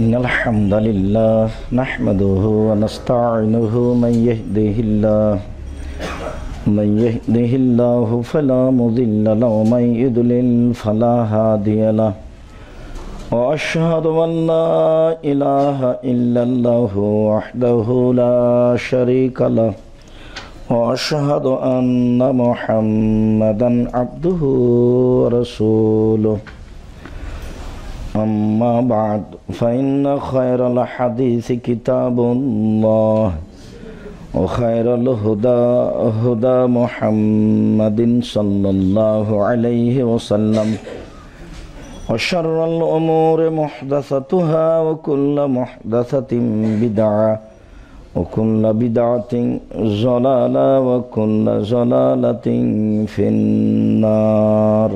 ان الحمد لله نحمده ونستعينه من يهده الله من يهده الله فلا مضل له ومن يضلل فلا هادي له واشهد ان لا اله الا الله وحده لا شريك له واشهد ان محمدا عبده ورسوله أما بعد فإن خير الحديث كتاب الله وخير الهدى هدى محمد صلى الله عليه وسلم وشر الأمور محدثتها وكل محدثة بدعة وكل بدعة زلالة وكل زلالة في النار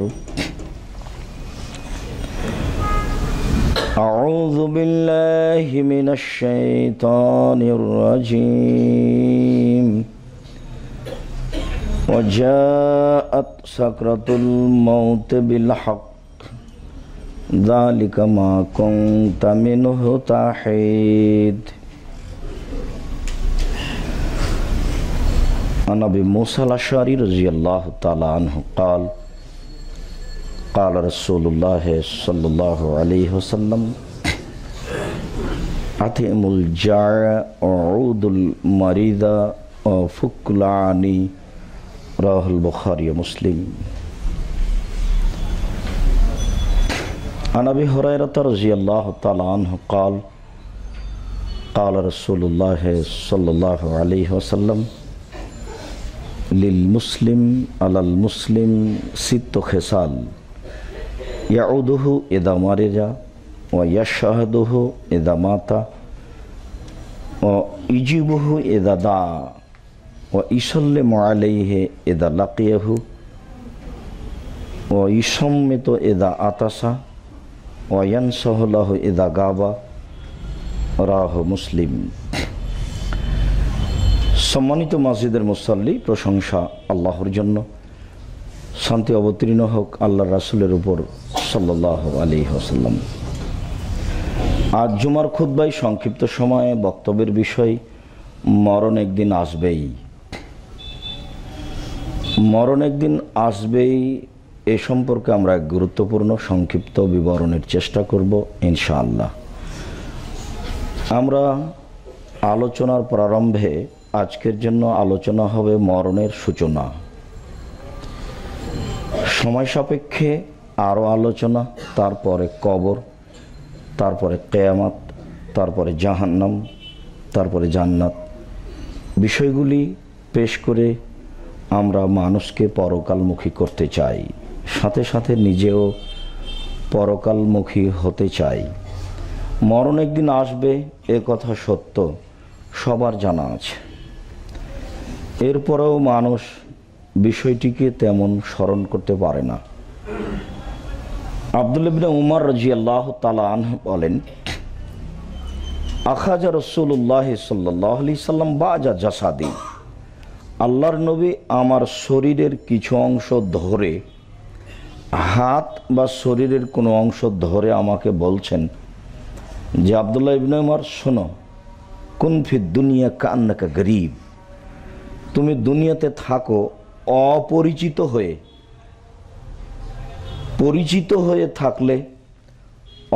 أعوذ بالله من الشيطان الرجيم وجاءت سكرة الموت بالحق ذلك ما كنت منه تحيد عن أبي موسى الأشعري رضي الله تعالى عنه قال قال رسول اللہ صلی اللہ علیہ وسلم عطم الجاََ اعد المریدہ فقلانی راہ البخاری مسلم عن ابی حریرت رضی اللہ تعالی عنہ قال قال رسول اللہ صلی اللہ علیہ وسلم للمسلم علی المسلم ست خسال ইয়াউদুহু এদা যা ও ইয়াশাহাদুহু এদা মাতা ও ইজিবুহু এদা দা ও ইসল্লে মালাইহে এদা লাকিয়াহু ও ইসম্মিত এদা আতাসা ও সহলাহ এদা গাবা রাহ মুসলিম সম্মানিত মসজিদের মুসল্লি প্রশংসা আল্লাহর জন্য শান্তি অবতীর্ণ হোক আল্লাহ রাসুলের উপর সাল্লাহ আলী হাসাল্লাম আজ জুমার খুদ্বাই সংক্ষিপ্ত সময়ে বক্তব্যের বিষয় মরণ একদিন আসবেই মরণ একদিন আসবেই এ সম্পর্কে আমরা এক গুরুত্বপূর্ণ সংক্ষিপ্ত বিবরণের চেষ্টা করব ইনশাআল্লাহ আমরা আলোচনার প্রারম্ভে আজকের জন্য আলোচনা হবে মরণের সূচনা সময় সাপেক্ষে আরও আলোচনা তারপরে কবর তারপরে কেয়ামাত তারপরে জাহান্নাম তারপরে জান্নাত বিষয়গুলি পেশ করে আমরা মানুষকে পরকালমুখী করতে চাই সাথে সাথে নিজেও পরকালমুখী হতে চাই মরণ একদিন আসবে এ কথা সত্য সবার জানা আছে এরপরেও মানুষ বিষয়টিকে তেমন স্মরণ করতে পারে না আবদুল্লাবিন উমার রাজি আল্লাহ তালান বলেন আখাজা রসুল্লাহ সাল্লাহ আলি সাল্লাম বাজা জাসাদি আল্লাহর নবী আমার শরীরের কিছু অংশ ধরে হাত বা শরীরের কোনো অংশ ধরে আমাকে বলছেন যে আবদুল্লাহ ইবিন উমার শোনো কুনফি দুনিয়া কান্নাকা গরিব তুমি দুনিয়াতে থাকো অপরিচিত হয়ে পরিচিত হয়ে থাকলে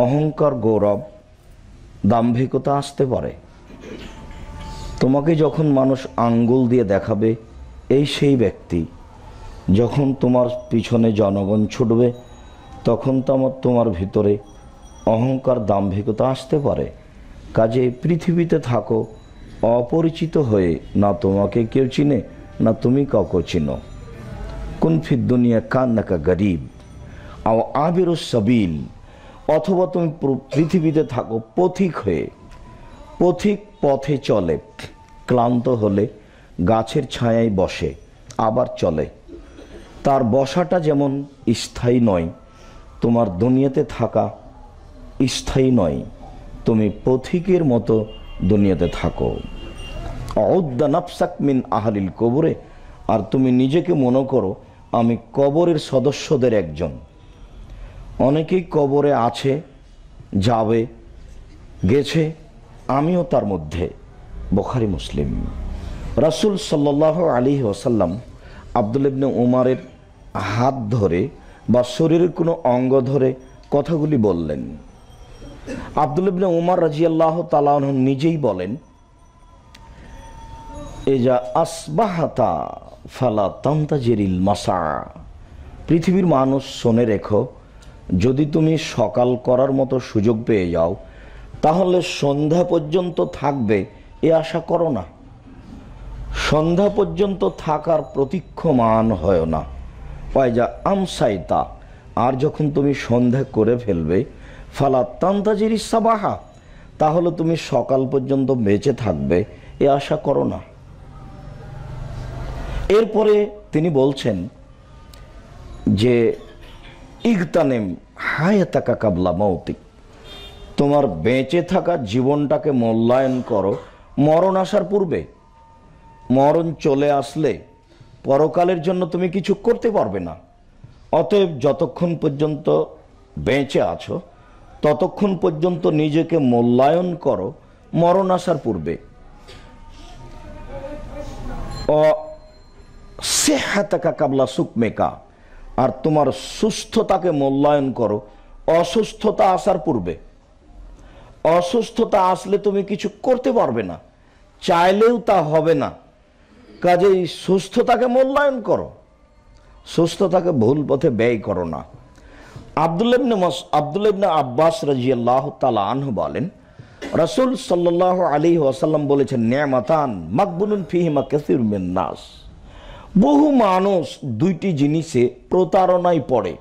অহংকার গৌরব দাম্ভিকতা আসতে পারে তোমাকে যখন মানুষ আঙ্গুল দিয়ে দেখাবে এই সেই ব্যক্তি যখন তোমার পিছনে জনগণ ছুটবে তখন তোমার তোমার ভিতরে অহংকার দাম্ভিকতা আসতে পারে কাজে পৃথিবীতে থাকো অপরিচিত হয়ে না তোমাকে কেউ চিনে না তুমি কাউকে চিনো কুনফির দুনিয়া কা গরিব আও আবির সবিল অথবা তুমি পৃথিবীতে থাকো পথিক হয়ে পথিক পথে চলে ক্লান্ত হলে গাছের ছায়ায় বসে আবার চলে তার বসাটা যেমন স্থায়ী নয় তোমার দুনিয়াতে থাকা স্থায়ী নয় তুমি পথিকের মতো দুনিয়াতে থাকো ফাউদ্দা নাফসাক মিন আহালিল কবরে আর তুমি নিজেকে মনে করো আমি কবরের সদস্যদের একজন অনেকেই কবরে আছে যাবে গেছে আমিও তার মধ্যে বখারি মুসলিম রাসুল সাল্লাহ আলী ওসাল্লাম আবদুল ইবনে উমারের হাত ধরে বা শরীরের কোনো অঙ্গ ধরে কথাগুলি বললেন আবদুল ইবনে উমার রাজিয়াল্লাহ তালাহ নিজেই বলেন এজা আসবাহাতা ফালা তন্তাজেরিল মাসা পৃথিবীর মানুষ শোনে রেখো যদি তুমি সকাল করার মতো সুযোগ পেয়ে যাও তাহলে সন্ধ্যা পর্যন্ত থাকবে এ আশা করো না সন্ধ্যা পর্যন্ত থাকার প্রতীক্ষমান হয় না পয়জা আমসাইতা আর যখন তুমি সন্ধ্যা করে ফেলবে ফালা তান্তাজির সাবাহা তাহলে তুমি সকাল পর্যন্ত বেঁচে থাকবে এ আশা করো না এরপরে তিনি বলছেন যে ইগতানেম তাকা কাবলা মৌতিক তোমার বেঁচে থাকা জীবনটাকে মূল্যায়ন করো মরণ আসার পূর্বে মরণ চলে আসলে পরকালের জন্য তুমি কিছু করতে পারবে না অতএব যতক্ষণ পর্যন্ত বেঁচে আছো ততক্ষণ পর্যন্ত নিজেকে মূল্যায়ন করো মরণ আসার পূর্বে সেহাতাকা কাবলা সুকমেকা আর তোমার সুস্থতাকে মূল্যায়ন করো অসুস্থতা আসার পূর্বে অসুস্থতা আসলে তুমি কিছু করতে পারবে না চাইলেও তা হবে না কাজেই সুস্থতাকে মূল্যায়ন করো সুস্থতাকে ভুল পথে ব্যয় করো না আবদুল্লাবনে মস আবদুল্লাবনে আব্বাস রাজিয়াল্লাহ তালা আনহু বলেন রসুল সাল্লাহ আলী ওয়াসাল্লাম বলেছেন ন্যামাতান মাকবুনুন ফিহিমা কেসির মিন্নাস নাস বহু মানুষ দুইটি জিনিসে প্রতারণায় পড়ে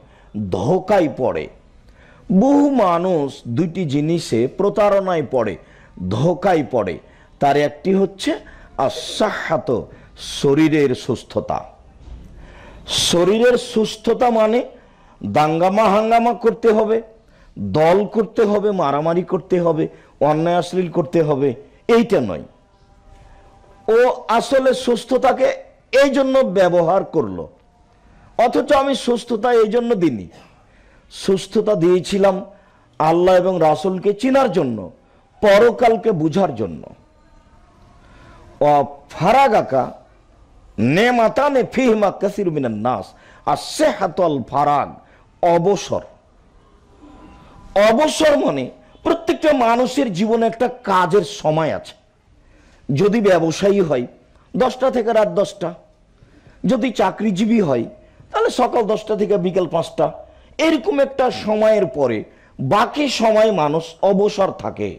ধোকায় পড়ে বহু মানুষ দুইটি জিনিসে প্রতারণায় পড়ে ধোকায় পড়ে তার একটি হচ্ছে আশ্বাহাত শরীরের সুস্থতা শরীরের সুস্থতা মানে দাঙ্গামা হাঙ্গামা করতে হবে দল করতে হবে মারামারি করতে হবে অন্যায় অশ্লীল করতে হবে এইটা নয় ও আসলে সুস্থতাকে এই জন্য ব্যবহার করলো অথচ আমি সুস্থতা এই জন্য দিইনি সুস্থতা দিয়েছিলাম আল্লাহ এবং রাসুলকে চিনার জন্য পরকালকে বুঝার জন্য ফারাগাকা নেমাতানে ফিহমা কাসির মিনার নাস আর সেহাতল ফারাগ অবসর অবসর মানে প্রত্যেকটা মানুষের জীবনে একটা কাজের সময় আছে যদি ব্যবসায়ী হয় দশটা থেকে রাত দশটা যদি চাকরিজীবী হয় তাহলে সকাল দশটা থেকে বিকেল পাঁচটা এরকম একটা সময়ের পরে বাকি সময় মানুষ অবসর থাকে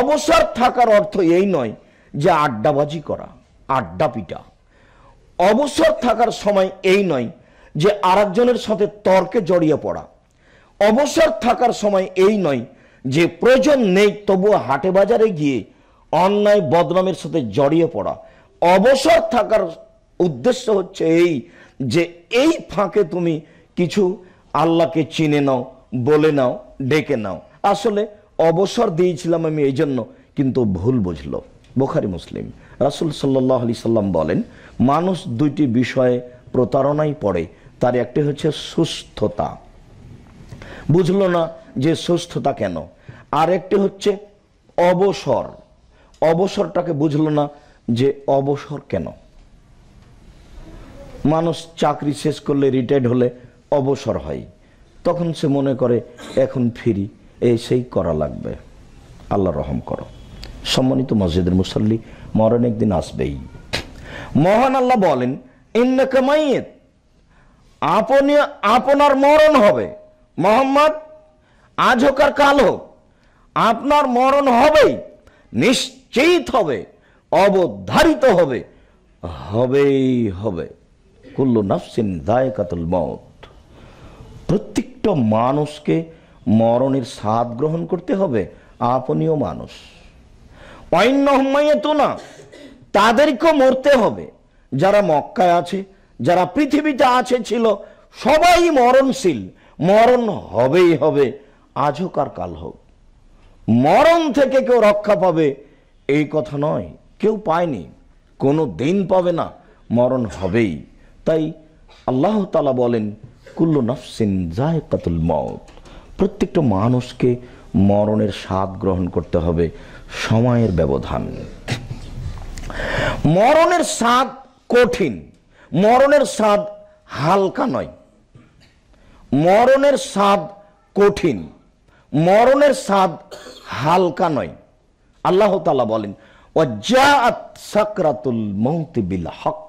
অবসর থাকার অর্থ এই নয় যে আড্ডাবাজি করা আড্ডা পিটা অবসর থাকার সময় এই নয় যে আরেকজনের সাথে তর্কে জড়িয়ে পড়া অবসর থাকার সময় এই নয় যে প্রয়োজন নেই তবুও হাটে বাজারে গিয়ে অন্যায় বদনামের সাথে জড়িয়ে পড়া অবসর থাকার উদ্দেশ্য হচ্ছে এই যে এই ফাঁকে তুমি কিছু আল্লাহকে চিনে নাও বলে নাও ডেকে নাও আসলে অবসর দিয়েছিলাম আমি এই জন্য কিন্তু ভুল বুঝল বোখারি মুসলিম রাসুল সাল্লাহ আলি সাল্লাম বলেন মানুষ দুইটি বিষয়ে প্রতারণায় পড়ে তার একটি হচ্ছে সুস্থতা বুঝল না যে সুস্থতা কেন আর একটি হচ্ছে অবসর অবসরটাকে বুঝল না যে অবসর কেন মানুষ চাকরি শেষ করলে রিটায়ার্ড হলে অবসর হয় তখন সে মনে করে এখন ফিরি এই সেই করা লাগবে আল্লাহ রহম করো সম্মানিত মসজিদের মুসল্লি মরণ একদিন আসবেই মহান আল্লাহ বলেন আপনি আপনার মরণ হবে মোহাম্মদ আজ হোক আর কাল হোক আপনার মরণ হবেই নিশ্চিত হবে অবধারিত হবে হবেই হবে কুল্লু নাফসিন কাতুল মত প্রত্যেকটা মানুষকে মরণের স্বাদ গ্রহণ করতে হবে আপনিও মানুষ অন্য তো না তাদেরকেও মরতে হবে যারা মক্কায় আছে যারা পৃথিবীতে আছে ছিল সবাই মরণশীল মরণ হবেই হবে আজকার কাল হোক মরণ থেকে কেউ রক্ষা পাবে এই কথা নয় কেউ পায়নি কোনো দিন পাবে না মরণ হবেই তাই আল্লাহ তালা বলেন কুল্লু নফসিন কাতুল মত প্রত্যেকটা মানুষকে মরণের স্বাদ গ্রহণ করতে হবে সময়ের ব্যবধান মরণের স্বাদ কঠিন মরণের স্বাদ হালকা নয় মরণের স্বাদ কঠিন মরণের স্বাদ হালকা নয় আল্লাহ তালা বলেন সাকরাতুল মৌতি বিল হক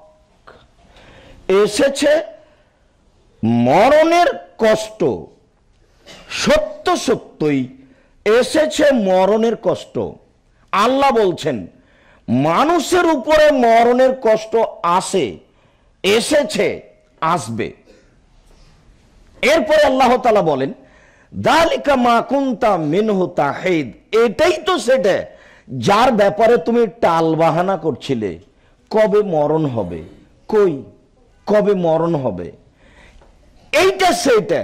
এসেছে মরণের কষ্ট সত্য সত্যই এসেছে মরণের কষ্ট আল্লাহ বলছেন মানুষের উপরে মরণের কষ্ট আসে এসেছে আসবে এরপরে আল্লাহ তালা বলেন দালিকা মা কুন্তা মিনহু হেদ এটাই তো সেটা যার ব্যাপারে তুমি টাল বাহানা করছিলে কবে মরণ হবে কই কবে মরণ হবে এইটা সেইটা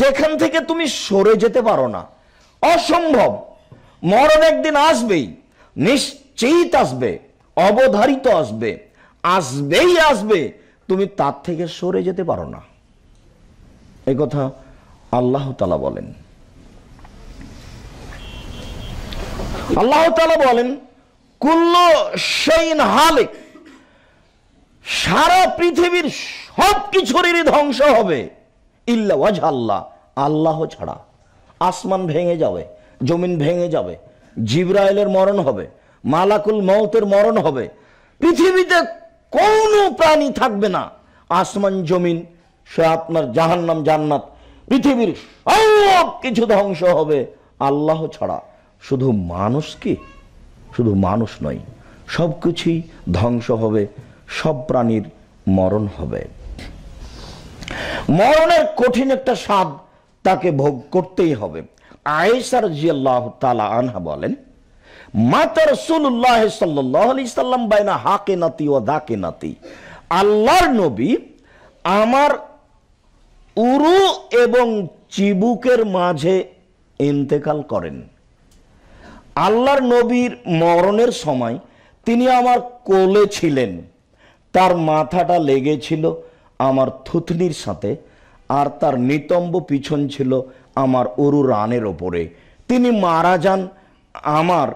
যেখান থেকে তুমি সরে যেতে পারো না অসম্ভব মরণ একদিন আসবেই নিশ্চিত আসবে অবধারিত আসবে আসবেই আসবে তুমি তার থেকে সরে যেতে পারো না এ কথা আল্লাহ তালা বলেন আল্লাহ বলেন কুল্ল সেইন হালে সারা পৃথিবীর সব কিছুরই ধ্বংস হবে ইল্লা আল্লাহ আল্লাহ ছাড়া আসমান ভেঙে যাবে জমিন ভেঙে যাবে জিব্রাইলের মরণ হবে মালাকুল মৌতের মরণ হবে পৃথিবীতে কোনো প্রাণী থাকবে না আসমান জমিন সে আপনার জাহান্নাম জান্নাত পৃথিবীর সব কিছু ধ্বংস হবে আল্লাহ ছাড়া শুধু মানুষকে শুধু মানুষ নয় সব কিছুই ধ্বংস হবে সব প্রাণীর মরণ হবে মরণের কঠিন একটা স্বাদ তাকে ভোগ করতেই হবে আয়েসার জিয়াল্লাহ তালা আনহা বলেন মাতার সুল্লাহ সাল্লাহ আলি সাল্লাম বাইনা হাকে নাতি ও দাকে নাতি আল্লাহর নবী আমার উরু এবং চিবুকের মাঝে ইন্তেকাল করেন আল্লাহর নবীর মরণের সময় তিনি আমার কোলে ছিলেন তার মাথাটা লেগেছিল আমার থুতনির সাথে আর তার নিতম্ব পিছন ছিল আমার অরু রানের ওপরে তিনি মারা যান আমার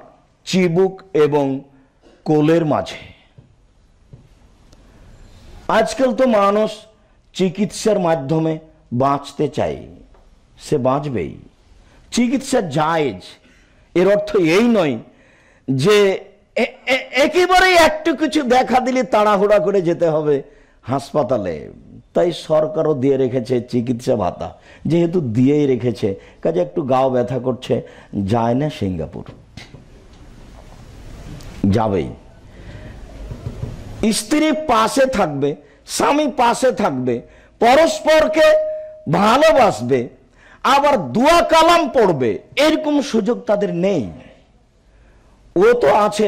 চিবুক এবং কোলের মাঝে আজকাল তো মানুষ চিকিৎসার মাধ্যমে বাঁচতে চাই সে বাঁচবেই চিকিৎসা জায়েজ এর অর্থ এই নয় যে একেবারেই একটু কিছু দেখা দিলে তাড়াহুড়া করে যেতে হবে হাসপাতালে তাই সরকারও দিয়ে রেখেছে চিকিৎসা ভাতা যেহেতু দিয়েই রেখেছে কাজে একটু গাও ব্যথা করছে যায় না সিঙ্গাপুর যাবেই স্ত্রী পাশে থাকবে স্বামী পাশে থাকবে পরস্পরকে ভালোবাসবে আবার দুয়া কালাম পড়বে এরকম সুযোগ তাদের নেই ও তো আছে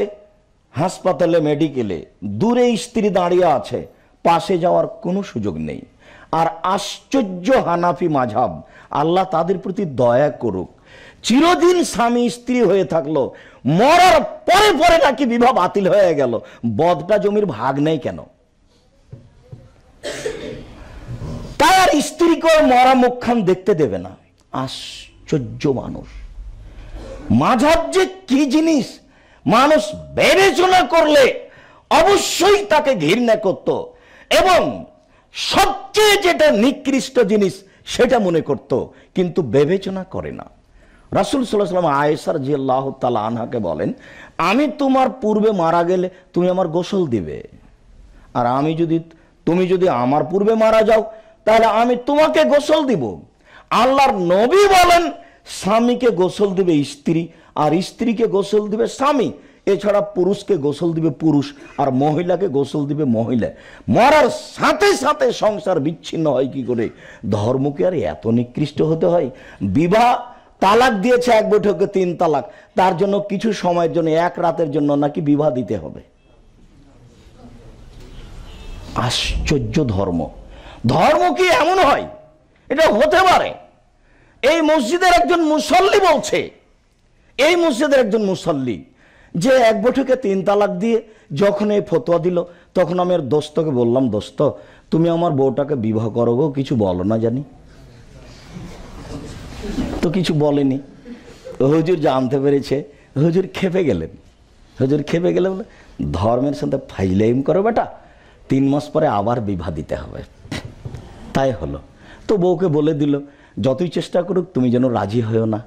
হাসপাতালে মেডিকেলে দূরে স্ত্রী দাঁড়িয়ে আছে পাশে যাওয়ার কোনো সুযোগ নেই আর আশ্চর্য হানাফি মাঝাব আল্লাহ তাদের প্রতি দয়া করুক চিরদিন স্বামী স্ত্রী হয়ে থাকলো মরার পরে পরে নাকি বিবাহ বাতিল হয়ে গেল বদটা জমির ভাগ নেই কেন তার স্ত্রীকে মরা মুখখান দেখতে দেবে না আশ্চর্য মানুষ মাঝাব যে কি জিনিস মানুষ বিবেচনা করলে অবশ্যই তাকে ঘৃণা করত এবং সবচেয়ে যেটা নিকৃষ্ট জিনিস সেটা মনে করত কিন্তু বিবেচনা করে না রাসুল সাল্লাম আয়েসার জি আল্লাহ তালা আনহাকে বলেন আমি তোমার পূর্বে মারা গেলে তুমি আমার গোসল দিবে আর আমি যদি তুমি যদি আমার পূর্বে মারা যাও তাহলে আমি তোমাকে গোসল দিব আল্লাহর নবী বলেন স্বামীকে গোসল দিবে স্ত্রী আর স্ত্রীকে গোসল দিবে স্বামী এছাড়া পুরুষকে গোসল দিবে পুরুষ আর মহিলাকে গোসল দিবে মহিলা মরার সাথে সাথে সংসার বিচ্ছিন্ন হয় কি করে ধর্মকে আর এত নিকৃষ্ট হতে হয় বিবাহ তালাক দিয়েছে এক বৈঠকে তিন তালাক তার জন্য কিছু সময়ের জন্য এক রাতের জন্য নাকি বিবাহ দিতে হবে আশ্চর্য ধর্ম ধর্ম কি এমন হয় এটা হতে পারে এই মসজিদের একজন মুসল্লি বলছে এই মসজিদের একজন মুসল্লি যে এক বৈঠকে তিন তালাক দিয়ে যখন এই ফতোয়া দিল তখন আমি আর দোস্তকে বললাম দোস্ত তুমি আমার বউটাকে বিবাহ করো গো কিছু বলো না জানি তো কিছু বলেনি হজুর জানতে পেরেছে হজুর খেপে গেলেন হজুর খেপে গেলে বলে ধর্মের সাথে ফাইলাইম করো বেটা তিন মাস পরে আবার বিবাহ দিতে হবে তাই হলো তো বউকে বলে দিল যতই চেষ্টা করুক তুমি যেন রাজি হয়েও না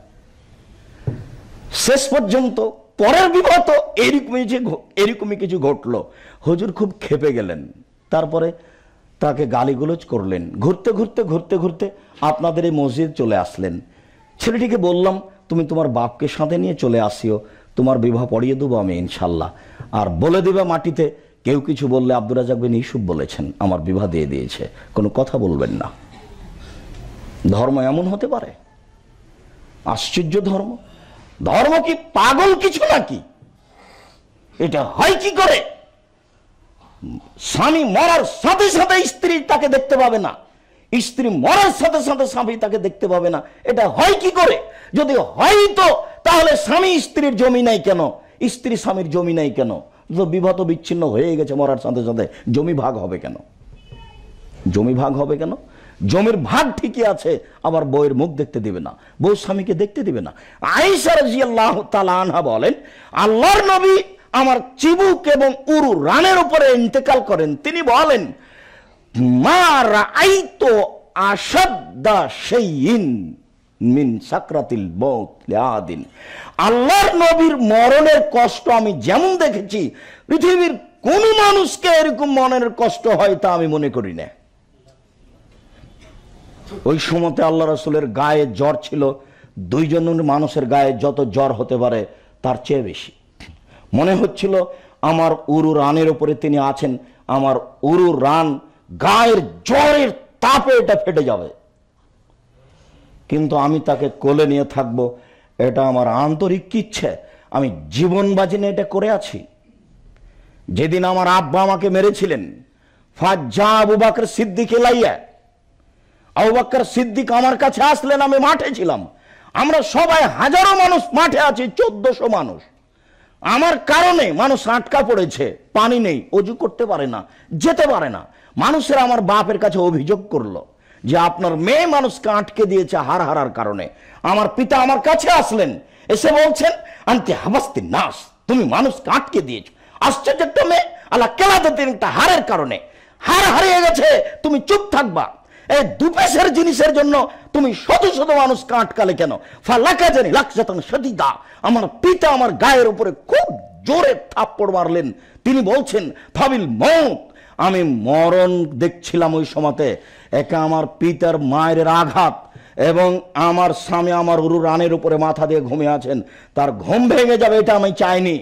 শেষ পর্যন্ত পরের বিবাহ তো এরকমই যে এরকমই কিছু ঘটলো হজুর খুব খেপে গেলেন তারপরে তাকে গালিগুলোজ করলেন ঘুরতে ঘুরতে ঘুরতে ঘুরতে আপনাদের এই মসজিদ চলে আসলেন ছেলেটিকে বললাম তুমি তোমার বাপকে সাথে নিয়ে চলে আসিও তোমার বিবাহ পড়িয়ে দেবো আমি ইনশাল্লাহ আর বলে দেবে মাটিতে কেউ কিছু বললে আব্দুরাজাক বিন ইসুফ বলেছেন আমার বিবাহ দিয়ে দিয়েছে কোনো কথা বলবেন না ধর্ম এমন হতে পারে আশ্চর্য ধর্ম ধর্ম কি পাগল কিছু নাকি এটা হয় কি করে স্বামী মরার সাথে সাথে স্ত্রী তাকে দেখতে পাবে না স্ত্রী মরার সাথে সাথে স্বামী তাকে দেখতে পাবে না এটা হয় কি করে যদি হয় তো তাহলে স্বামী স্ত্রীর জমি নাই কেন স্ত্রী স্বামীর জমি নাই কেন বিভত বিচ্ছিন্ন হয়ে গেছে মরার সাথে সাথে জমি ভাগ হবে কেন জমি ভাগ হবে কেন জমির ভাগ ঠিকই আছে আবার বউয়ের মুখ দেখতে দিবে না বউ স্বামীকে দেখতে দিবে না আইসার জি আল্লাহ আনহা বলেন আল্লাহর নবী আমার চিবুক এবং উরু রানের উপরে ইন্তেকাল করেন তিনি বলেন মা রাইতো আসাদ্দা সেইন মিন সাকরাতিল মৌত লিআদিন আল্লাহর নবীর মরণের কষ্ট আমি যেমন দেখেছি পৃথিবীর কোন মানুষকে এরকম মরণের কষ্ট হয় তা আমি মনে করি না ওই সময়তে আল্লাহ রসুলের গায়ে জ্বর ছিল দুইজন মানুষের গায়ে যত জ্বর হতে পারে তার চেয়ে বেশি মনে হচ্ছিল আমার উরু রানের উপরে তিনি আছেন আমার উরু রান গায়ের জ্বরের তাপে এটা ফেটে যাবে কিন্তু আমি তাকে কোলে নিয়ে থাকব এটা আমার আন্তরিক ইচ্ছে আমি জীবন বাজিনে এটা করে আছি যেদিন আমার আব্বা আমাকে মেরেছিলেন ফাজ্জা আবু বাকর সিদ্দিকে লাইয়া আবাক্কার সিদ্দিক আমার কাছে আসলেন আমি মাঠে ছিলাম আমরা সবাই হাজারো মানুষ মাঠে আছি চোদ্দশো মানুষ আমার কারণে মানুষ আটকা পড়েছে পানি নেই অজু করতে পারে না যেতে পারে না মানুষের আমার বাপের কাছে অভিযোগ করলো যে আপনার মেয়ে মানুষকে আটকে দিয়েছে হার হারার কারণে আমার পিতা আমার কাছে আসলেন এসে বলছেন আনতে হাবাস্তি নাস তুমি মানুষকে আটকে দিয়েছ আশ্চর্য একটা মেয়ে আল্লাহ কেলাতে একটা হারের কারণে হার হারিয়ে গেছে তুমি চুপ থাকবা এই দুপেশের জিনিসের জন্য তুমি শত শত মানুষ কাঁটকালে কেন ফালাকা জানি লাকসাতান সদিদা আমার পিতা আমার গায়ের উপরে খুব জোরে থাপ্পড় মারলেন তিনি বলছেন ফাবিল মত আমি মরণ দেখছিলাম ওই সময়তে একা আমার পিতার মায়ের আঘাত এবং আমার স্বামী আমার উরু রানের উপরে মাথা দিয়ে ঘুমিয়ে আছেন তার ঘুম ভেঙে যাবে এটা আমি চাইনি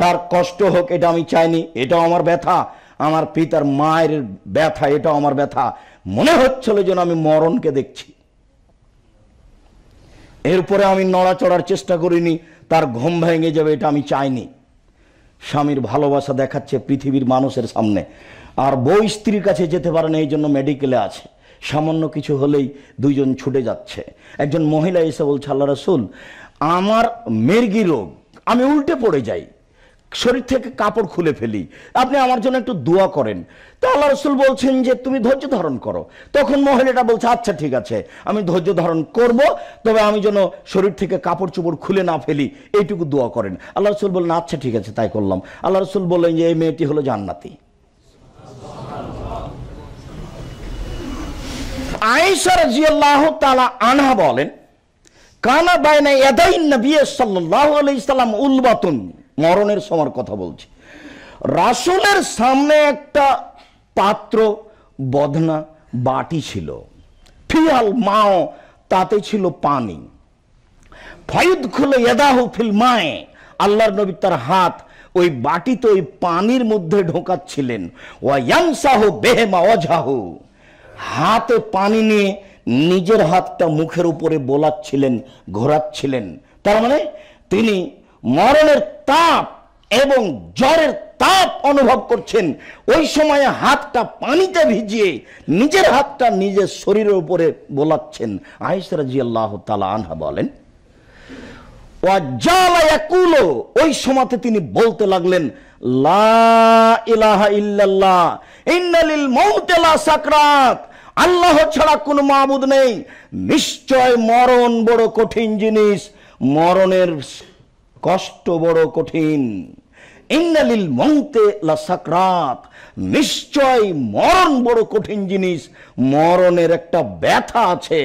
তার কষ্ট হোক এটা আমি চাইনি এটাও আমার ব্যথা আমার পিতার মায়ের ব্যথা এটাও আমার ব্যথা মনে হচ্ছিল যেন আমি মরণকে দেখছি এরপরে আমি নড়াচড়ার চেষ্টা করিনি তার ঘুম ভেঙে যাবে এটা আমি চাইনি স্বামীর ভালোবাসা দেখাচ্ছে পৃথিবীর মানুষের সামনে আর বউ স্ত্রীর কাছে যেতে পারে না এই জন্য মেডিকেলে আছে সামান্য কিছু হলেই দুইজন ছুটে যাচ্ছে একজন মহিলা এসে বলছে আল্লাহ রসুল আমার মেরগি রোগ আমি উল্টে পড়ে যাই শরীর থেকে কাপড় খুলে ফেলি আপনি আমার জন্য একটু দোয়া করেন তো আল্লাহ রসুল বলছেন যে তুমি ধৈর্য ধারণ করো তখন মহিলাটা বলছে আচ্ছা ঠিক আছে আমি ধৈর্য ধারণ করব তবে আমি যেন শরীর থেকে কাপড় চোপড় খুলে না ফেলি এইটুকু দোয়া করেন আল্লাহ রসুল বললেন আচ্ছা ঠিক আছে তাই করলাম আল্লাহ রসুল বললেন যে এই মেয়েটি হলো জান্নাতি আয়েশা রাজিয়াল্লাহু তাআলা আনহা বলেন কানা বায়না ইয়াদাইন নবী সাল্লাহ আলাইহি উলবাতুন মরণের সময় কথা বলছি রাসুলের সামনে একটা পাত্র বদনা বাটি ছিল ফিয়াল মাও তাতে ছিল পানি ফয়ুদ খুলে এদাহ ফিল মায়ে আল্লাহর নবী তার হাত ওই বাটিতে ওই পানির মধ্যে ঢোকাচ্ছিলেন ওয়ামসাহ বেহেমা অজাহ হাতে পানি নিয়ে নিজের হাতটা মুখের উপরে বোলাচ্ছিলেন ঘোরাচ্ছিলেন তার মানে তিনি মরণের তাপ এবং জ্বরের তাপ অনুভব করছেন ওই সময়ে হাতটা পানিতে ভিজিয়ে নিজের হাতটা নিজের শরীরের উপরে বোলাচ্ছেন আয়েসরাজি আল্লাহ তালা আনহা বলেন ওই সময়তে তিনি বলতে লাগলেন আল্লাহ ছাড়া কোন মাবুদ নেই নিশ্চয় মরণ বড় কঠিন জিনিস মরণের কষ্ট বড় কঠিন ইন্নালিল মন্তে লাসাকরাত নিশ্চয় মরণ বড় কঠিন জিনিস মরণের একটা ব্যথা আছে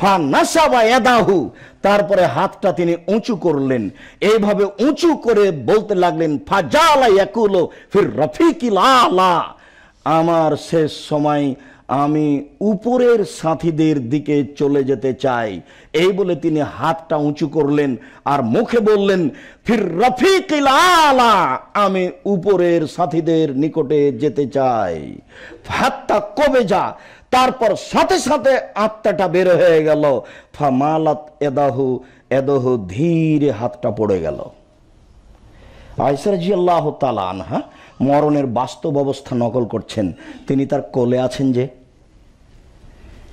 ফানাসা বা এদাহু তারপরে হাতটা তিনি উঁচু করলেন এইভাবে উঁচু করে বলতে লাগলেন ফাজালা ইয়াকুলো ফির রফিকিল আমার শেষ সময় আমি উপরের সাথীদের দিকে চলে যেতে চাই এই বলে তিনি হাতটা উঁচু করলেন আর মুখে বললেন ফির রফিক আমি উপরের সাথীদের নিকটে যেতে চাই হাতটা কবে যা তারপর সাথে সাথে আত্মাটা বের হয়ে গেল ফামালাত এদাহু এদহ ধীরে হাতটা পড়ে গেল আইসার জিয়াল্লাহ তালা আনহা মরণের বাস্তব অবস্থা নকল করছেন তিনি তার কোলে আছেন যে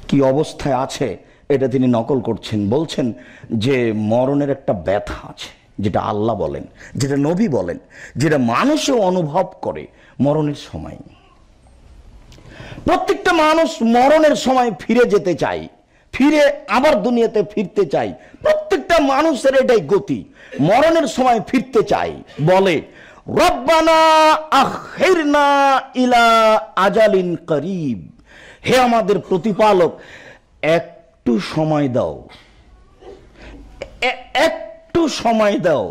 কি অবস্থায় আছে এটা তিনি নকল করছেন বলছেন যে মরণের একটা ব্যথা আছে যেটা আল্লাহ বলেন যেটা নবী বলেন যেটা মানুষও অনুভব করে মরণের সময় প্রত্যেকটা মানুষ মরণের সময় ফিরে যেতে চাই ফিরে আবার দুনিয়াতে ফিরতে চাই প্রত্যেকটা মানুষের এটাই গতি মরণের সময় ফিরতে চাই বলে রব্বানা আখেরনা ইলা আজালিন করিব হে আমাদের প্রতিপালক একটু সময় দাও একটু সময় দাও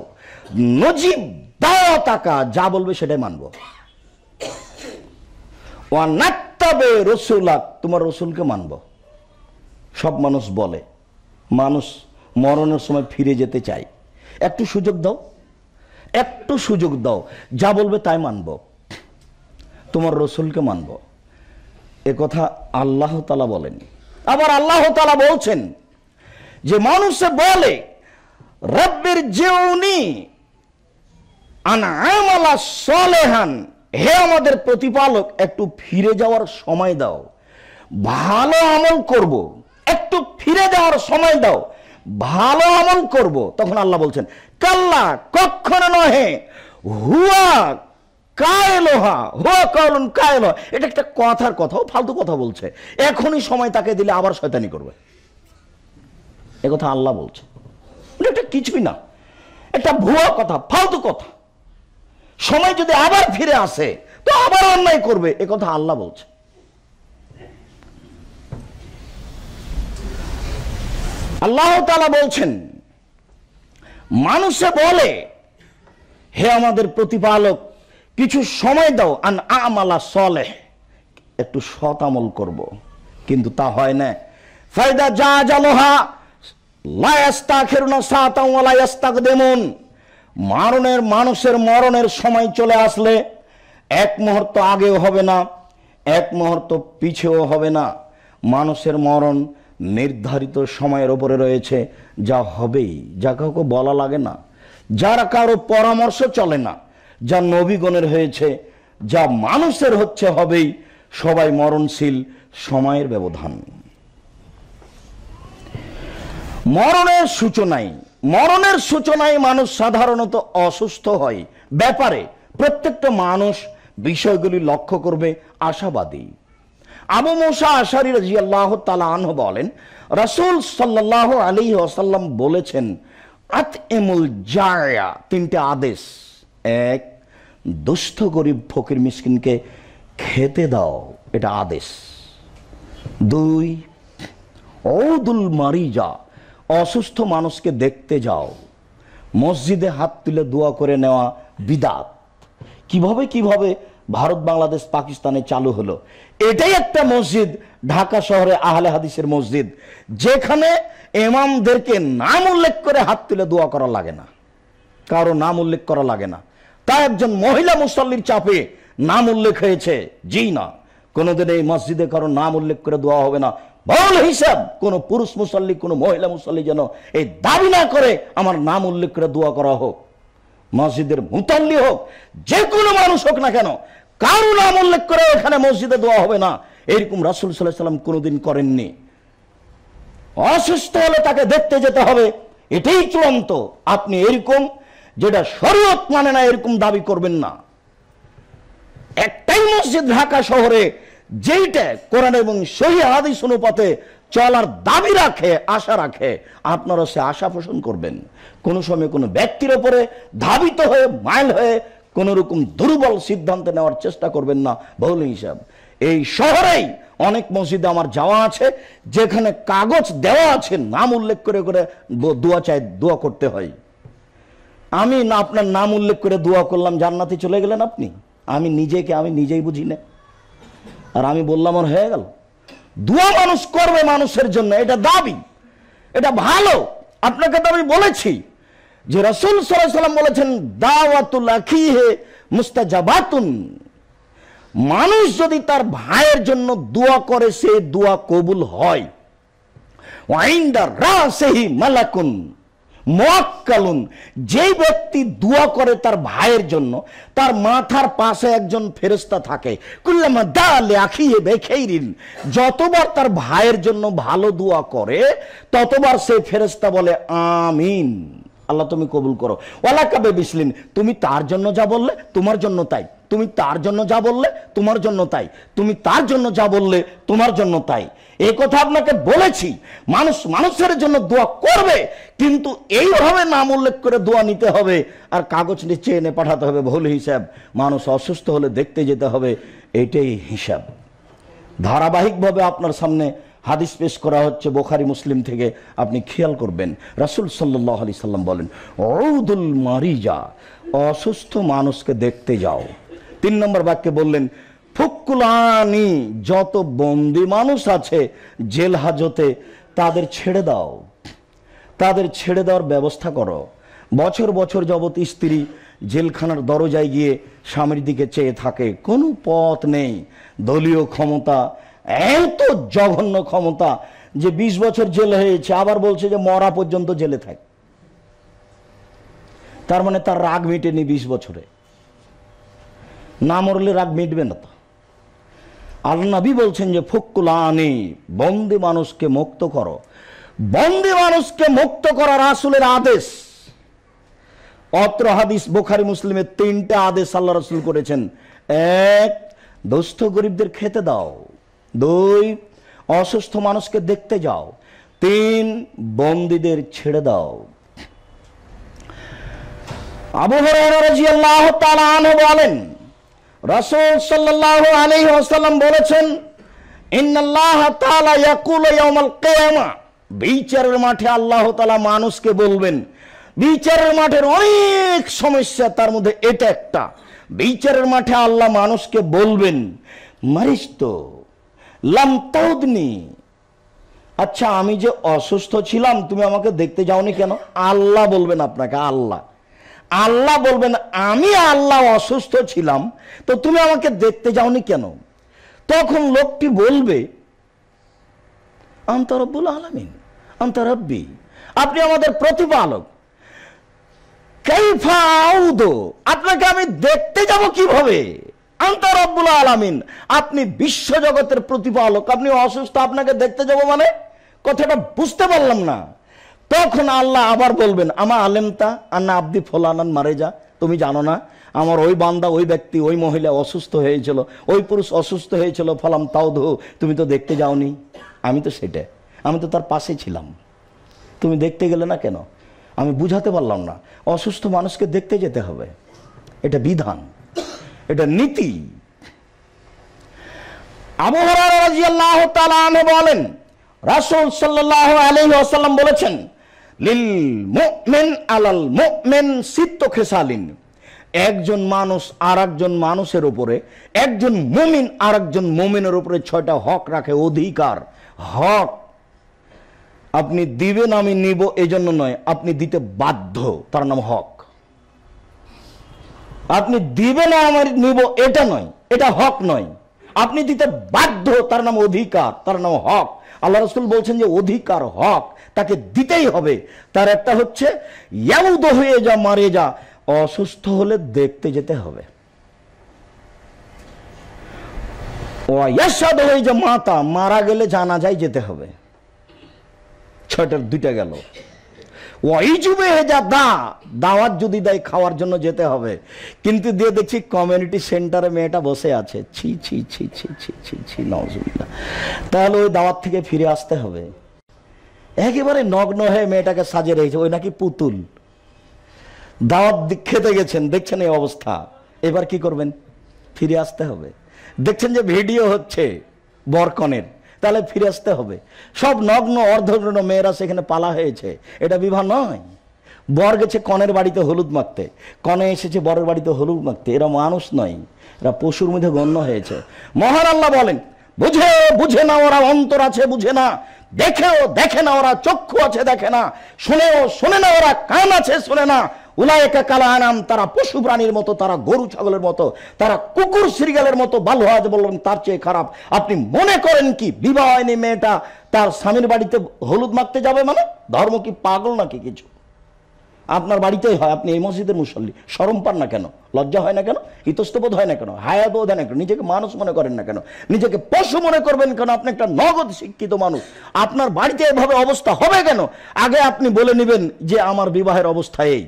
নজিব দাও তাকা যা বলবে সেটাই মানব ওয়ানাত্তাবে রসুলাক তোমার রসুলকে মানব সব মানুষ বলে মানুষ মরণের সময় ফিরে যেতে চায় একটু সুযোগ দাও একটু সুযোগ দাও যা বলবে তাই মানব তোমার রসুলকে মানব এ কথা আল্লাহ তালা বলেন আবার আল্লাহ তালা বলছেন যে মানুষে বলে রব্বের যে উনি সলেহান হে আমাদের প্রতিপালক একটু ফিরে যাওয়ার সময় দাও ভালো আমল করব। একটু ফিরে যাওয়ার সময় দাও ভালো আমল করব। তখন আল্লাহ বলছেন কাল্লা কখনো নহে হুয়া কায়লোহা হুয়া কলন কায়লো এটা একটা কথার কথাও ফালতু কথা বলছে এখনই সময় তাকে দিলে আবার শয়তানি করবে একথা আল্লাহ বলছে এটা কিছুই না একটা ভুয়া কথা ফালতু কথা সময় যদি আবার ফিরে আসে তো আবার অন্যায় করবে কথা আল্লাহ বলছে আল্লাহ তালা বলছেন মানুষে বলে হে আমাদের প্রতিপালক কিছু সময় দাও আন আমালা সলে একটু সতামল আমল করব কিন্তু তা হয় না ফায়দা যা জালোহা লায়াস্তা খেরুনা সাতাওয়ালা লায়াস্তাক দেমন মারণের মানুষের মরণের সময় চলে আসলে এক মুহূর্ত আগেও হবে না এক মুহূর্ত পিছেও হবে না মানুষের মরণ নির্ধারিত সময়ের ওপরে রয়েছে যা হবেই যা কাউকে বলা লাগে না যার কারো পরামর্শ চলে না যা নবীগণের হয়েছে যা মানুষের হচ্ছে হবেই সবাই মরণশীল সময়ের ব্যবধান মরণের সূচনায় মরণের সূচনায় মানুষ সাধারণত অসুস্থ হয় ব্যাপারে প্রত্যেকটা মানুষ বিষয়গুলি লক্ষ্য করবে আশাবাদী আবু মোসা আশারি রাজি আল্লাহ তালাহ বলেন রাসুল সাল্লাহ আলী আসাল্লাম বলেছেন আত এমুল জায়া তিনটে আদেশ এক দুস্থ গরিব ফকির মিসকিনকে খেতে দাও এটা আদেশ দুই ঔদুল যা অসুস্থ মানুষকে দেখতে যাও মসজিদে হাত তুলে দোয়া করে নেওয়া বিদাত কিভাবে কিভাবে ভারত বাংলাদেশ পাকিস্তানে চালু হলো এটাই একটা মসজিদ ঢাকা শহরে আহলে হাদিসের মসজিদ যেখানে এমামদেরকে নাম উল্লেখ করে হাত তুলে দোয়া করা লাগে না কারো নাম উল্লেখ করা লাগে না তা একজন মহিলা মুসল্লির চাপে নাম উল্লেখ হয়েছে জি না কোনোদিন এই মসজিদে কারো নাম উল্লেখ করে দোয়া হবে না বল হিসাব কোনো পুরুষ মুসল্লি কোনো মহিলা মুসল্লি যেন এই দাবি না করে আমার নাম উল্লেখ করে দোয়া করা হোক মসজিদের মুতাল্লি হোক যে কোনো মানুষ হোক না কেন কারো নাম উল্লেখ করে এখানে মসজিদে দোয়া হবে না এরকম রাসুল সাল্লাহ সাল্লাম কোনোদিন করেননি অসুস্থ হলে তাকে দেখতে যেতে হবে এটাই চূড়ান্ত আপনি এরকম যেটা শরীয়ত মানে না এরকম দাবি করবেন না একটাই মসজিদ ঢাকা শহরে যেইটা কোরআন এবং সহি হাদিস অনুপাতে চলার দাবি রাখে আশা রাখে আপনারা সে আশা পোষণ করবেন কোনো সময় কোনো ব্যক্তির ওপরে ধাবিত হয়ে মাইল হয়ে কোনো রকম দুর্বল সিদ্ধান্ত নেওয়ার চেষ্টা করবেন না বহুল হিসাব এই শহরেই অনেক মসজিদে আমার যাওয়া আছে যেখানে কাগজ দেওয়া আছে নাম উল্লেখ করে করে দোয়া চাই দোয়া করতে হয় আমি না আপনার নাম উল্লেখ করে দোয়া করলাম জান্নাতে চলে গেলেন আপনি আমি নিজেকে আমি নিজেই বুঝি না আর আমি বললাম আর হয়ে গেল দোয়া মানুষ করবে মানুষের জন্য এটা দাবি এটা ভালো আপনাকে তো আমি বলেছি যে রসুল সাল্লাম বলেছেন দাওয়াতুল মুস্তাজাবাতুন মানুষ যদি তার ভাইয়ের জন্য দোয়া করে সে দোয়া কবুল হয় মালাকুন ব্যক্তি দোয়া করে তার ভাইয়ের জন্য তার মাথার পাশে একজন ফেরস্তা থাকে কুল্লামা যতবার তার ভাইয়ের জন্য ভালো দোয়া করে ততবার সে ফেরস্তা বলে আমিন আল্লাহ তুমি কবুল করো ওলা কাবে বিসলিন তুমি তার জন্য যা বললে তোমার জন্য তাই তুমি তার জন্য যা বললে তোমার জন্য তাই তুমি তার জন্য যা বললে তোমার জন্য তাই এ কথা আপনাকে বলেছি মানুষ মানুষের জন্য দোয়া করবে কিন্তু এইভাবে নাম উল্লেখ করে দোয়া নিতে হবে আর কাগজ নিচে এনে পাঠাতে হবে ভুল হিসাব মানুষ অসুস্থ হলে দেখতে যেতে হবে এটাই হিসাব ধারাবাহিকভাবে আপনার সামনে হাদিস পেশ করা হচ্ছে বোখারি মুসলিম থেকে আপনি খেয়াল করবেন রাসুল সাল্লাহ আলি সাল্লাম বলেন অউদুল মারিজা অসুস্থ মানুষকে দেখতে যাও তিন নম্বর বাক্যে বললেন ফুকুলানি যত বন্দি মানুষ আছে জেল হাজতে তাদের ছেড়ে দাও তাদের ছেড়ে দেওয়ার ব্যবস্থা করো বছর বছর যাবৎ স্ত্রী জেলখানার দরজায় গিয়ে স্বামীর দিকে চেয়ে থাকে কোনো পথ নেই দলীয় ক্ষমতা এত জঘন্য ক্ষমতা যে ২০ বছর জেলে হয়েছে আবার বলছে যে মরা পর্যন্ত জেলে থাকে তার মানে তার রাগ মিটেনি ২০ বছরে না মরলে রাগ মিটবে না তো আল্লাবি বলছেন যে আনি বন্দি মানুষকে মুক্ত করো বন্দি মানুষকে মুক্ত করার আসলের আদেশ অত্র হাদিস বোখারি মুসলিমের তিনটা আদেশ আল্লাহ রসুল করেছেন এক দুস্থ গরিবদের খেতে দাও দুই অসুস্থ মানুষকে দেখতে যাও তিন বন্দীদের ছেড়ে দাও আবু হরিয়াহ বলেন রসুল সাল্লাহ আলী আসাল্লাম বলেছেন বিচারের মাঠে আল্লাহ তালা মানুষকে বলবেন বিচারের মাঠের অনেক সমস্যা তার মধ্যে এটা একটা বিচারের মাঠে আল্লাহ মানুষকে বলবেন মারিস লামতৌদনি আচ্ছা আমি যে অসুস্থ ছিলাম তুমি আমাকে দেখতে যাওনি কেন আল্লাহ বলবেন আপনাকে আল্লাহ আল্লাহ বলবেন আমি আল্লাহ অসুস্থ ছিলাম তো তুমি আমাকে দেখতে যাওনি কেন তখন লোকটি বলবে আন্তরব্বুল আলমিন আন্তরব্বি আপনি আমাদের প্রতিপালক আপনাকে আমি দেখতে যাব কিভাবে আন্তা রব্বুল আলামিন আপনি বিশ্বজগতের প্রতিপালক আপনি অসুস্থ আপনাকে দেখতে যাব মানে কথাটা বুঝতে পারলাম না তখন আল্লাহ আবার বলবেন আমার আলেমতা আন্না আব্দি ফোলানান মারে যা তুমি জানো না আমার ওই বান্দা ওই ব্যক্তি ওই মহিলা অসুস্থ হয়েছিল ওই পুরুষ অসুস্থ হয়েছিল ফলাম তাও ধো তুমি তো দেখতে যাওনি আমি তো সেটা আমি তো তার পাশে ছিলাম তুমি দেখতে গেলে না কেন আমি বুঝাতে পারলাম না অসুস্থ মানুষকে দেখতে যেতে হবে এটা বিধান এটা নীতি বলেন রাসুল সাল্লাহ আলহি আসাল্লাম বলেছেন লিল মুমেন আলাল মুমেন সিত্ত খেসালিন একজন মানুষ আর মানুষের উপরে একজন মুমিন আর একজন মুমিনের উপরে ছয়টা হক রাখে অধিকার হক আপনি দিবেন আমি নিব এজন্য নয় আপনি দিতে বাধ্য তার নাম হক আপনি দিবেন আমার নিব এটা নয় এটা হক নয় আপনি দিতে বাধ্য তার নাম অধিকার তার নাম হক আল্লাহ রসুল বলছেন যে অধিকার হক তাকে দিতেই হবে তার একটা হচ্ছে ইয়াউদ হয়ে যা মারে যা অসুস্থ হলে দেখতে যেতে হবে অয়াসাদ হয়ে যা মাতা মারা গেলে জানা যায় যেতে হবে ছয়টার দুইটা গেল ওয়াইজুবে হেজা দা দাওয়াত যদি দেয় খাওয়ার জন্য যেতে হবে কিন্তু দিয়ে দেখছি কমিউনিটি সেন্টারে মেয়েটা বসে আছে ছি ছি ছি ছি ছি ছি ছি নজুবিল্লা তাহলে ওই দাওয়াত থেকে ফিরে আসতে হবে একেবারে নগ্ন হয়ে মেয়েটাকে সাজে রেখেছে ওই নাকি পুতুল দাওয়াত খেতে গেছেন দেখছেন এই অবস্থা এবার কি করবেন ফিরে আসতে হবে দেখছেন যে ভিডিও হচ্ছে বরকনের তাহলে ফিরে আসতে হবে সব নগ্ন অর্ধগ্ন মেয়েরা সেখানে পালা হয়েছে এটা বিবাহ নয় বর গেছে কনের বাড়িতে হলুদ মাখতে কনে এসেছে বরের বাড়িতে হলুদ মাখতে এরা মানুষ নয় এরা পশুর মধ্যে গণ্য হয়েছে মহান আল্লাহ বলেন বুঝে বুঝে না ওরা অন্তর আছে বুঝে না দেখেও দেখে না ওরা চক্ষু আছে দেখে না শুনেও শুনে না ওরা কান আছে শুনে না উলায়কা কালাহানাম তারা পশু প্রাণীর মতো তারা গরু ছাগলের মতো তারা কুকুর সিরিয়ালের মতো বালু আজ বললাম তার চেয়ে খারাপ আপনি মনে করেন কি বিবাহ হয়নি মেয়েটা তার স্বামীর বাড়িতে হলুদ মাখতে যাবে মানে ধর্ম কি পাগল নাকি কিছু আপনার বাড়িতেই হয় আপনি এই মসজিদের মুসল্লি সরম পান না কেন লজ্জা হয় না কেন ইতস্তবোধ হয় না কেন বোধ হয় না কেন নিজেকে মানুষ মনে করেন না কেন নিজেকে পশু মনে করবেন কেন আপনি একটা নগদ শিক্ষিত মানুষ আপনার বাড়িতে এভাবে অবস্থা হবে কেন আগে আপনি বলে নেবেন যে আমার বিবাহের অবস্থা এই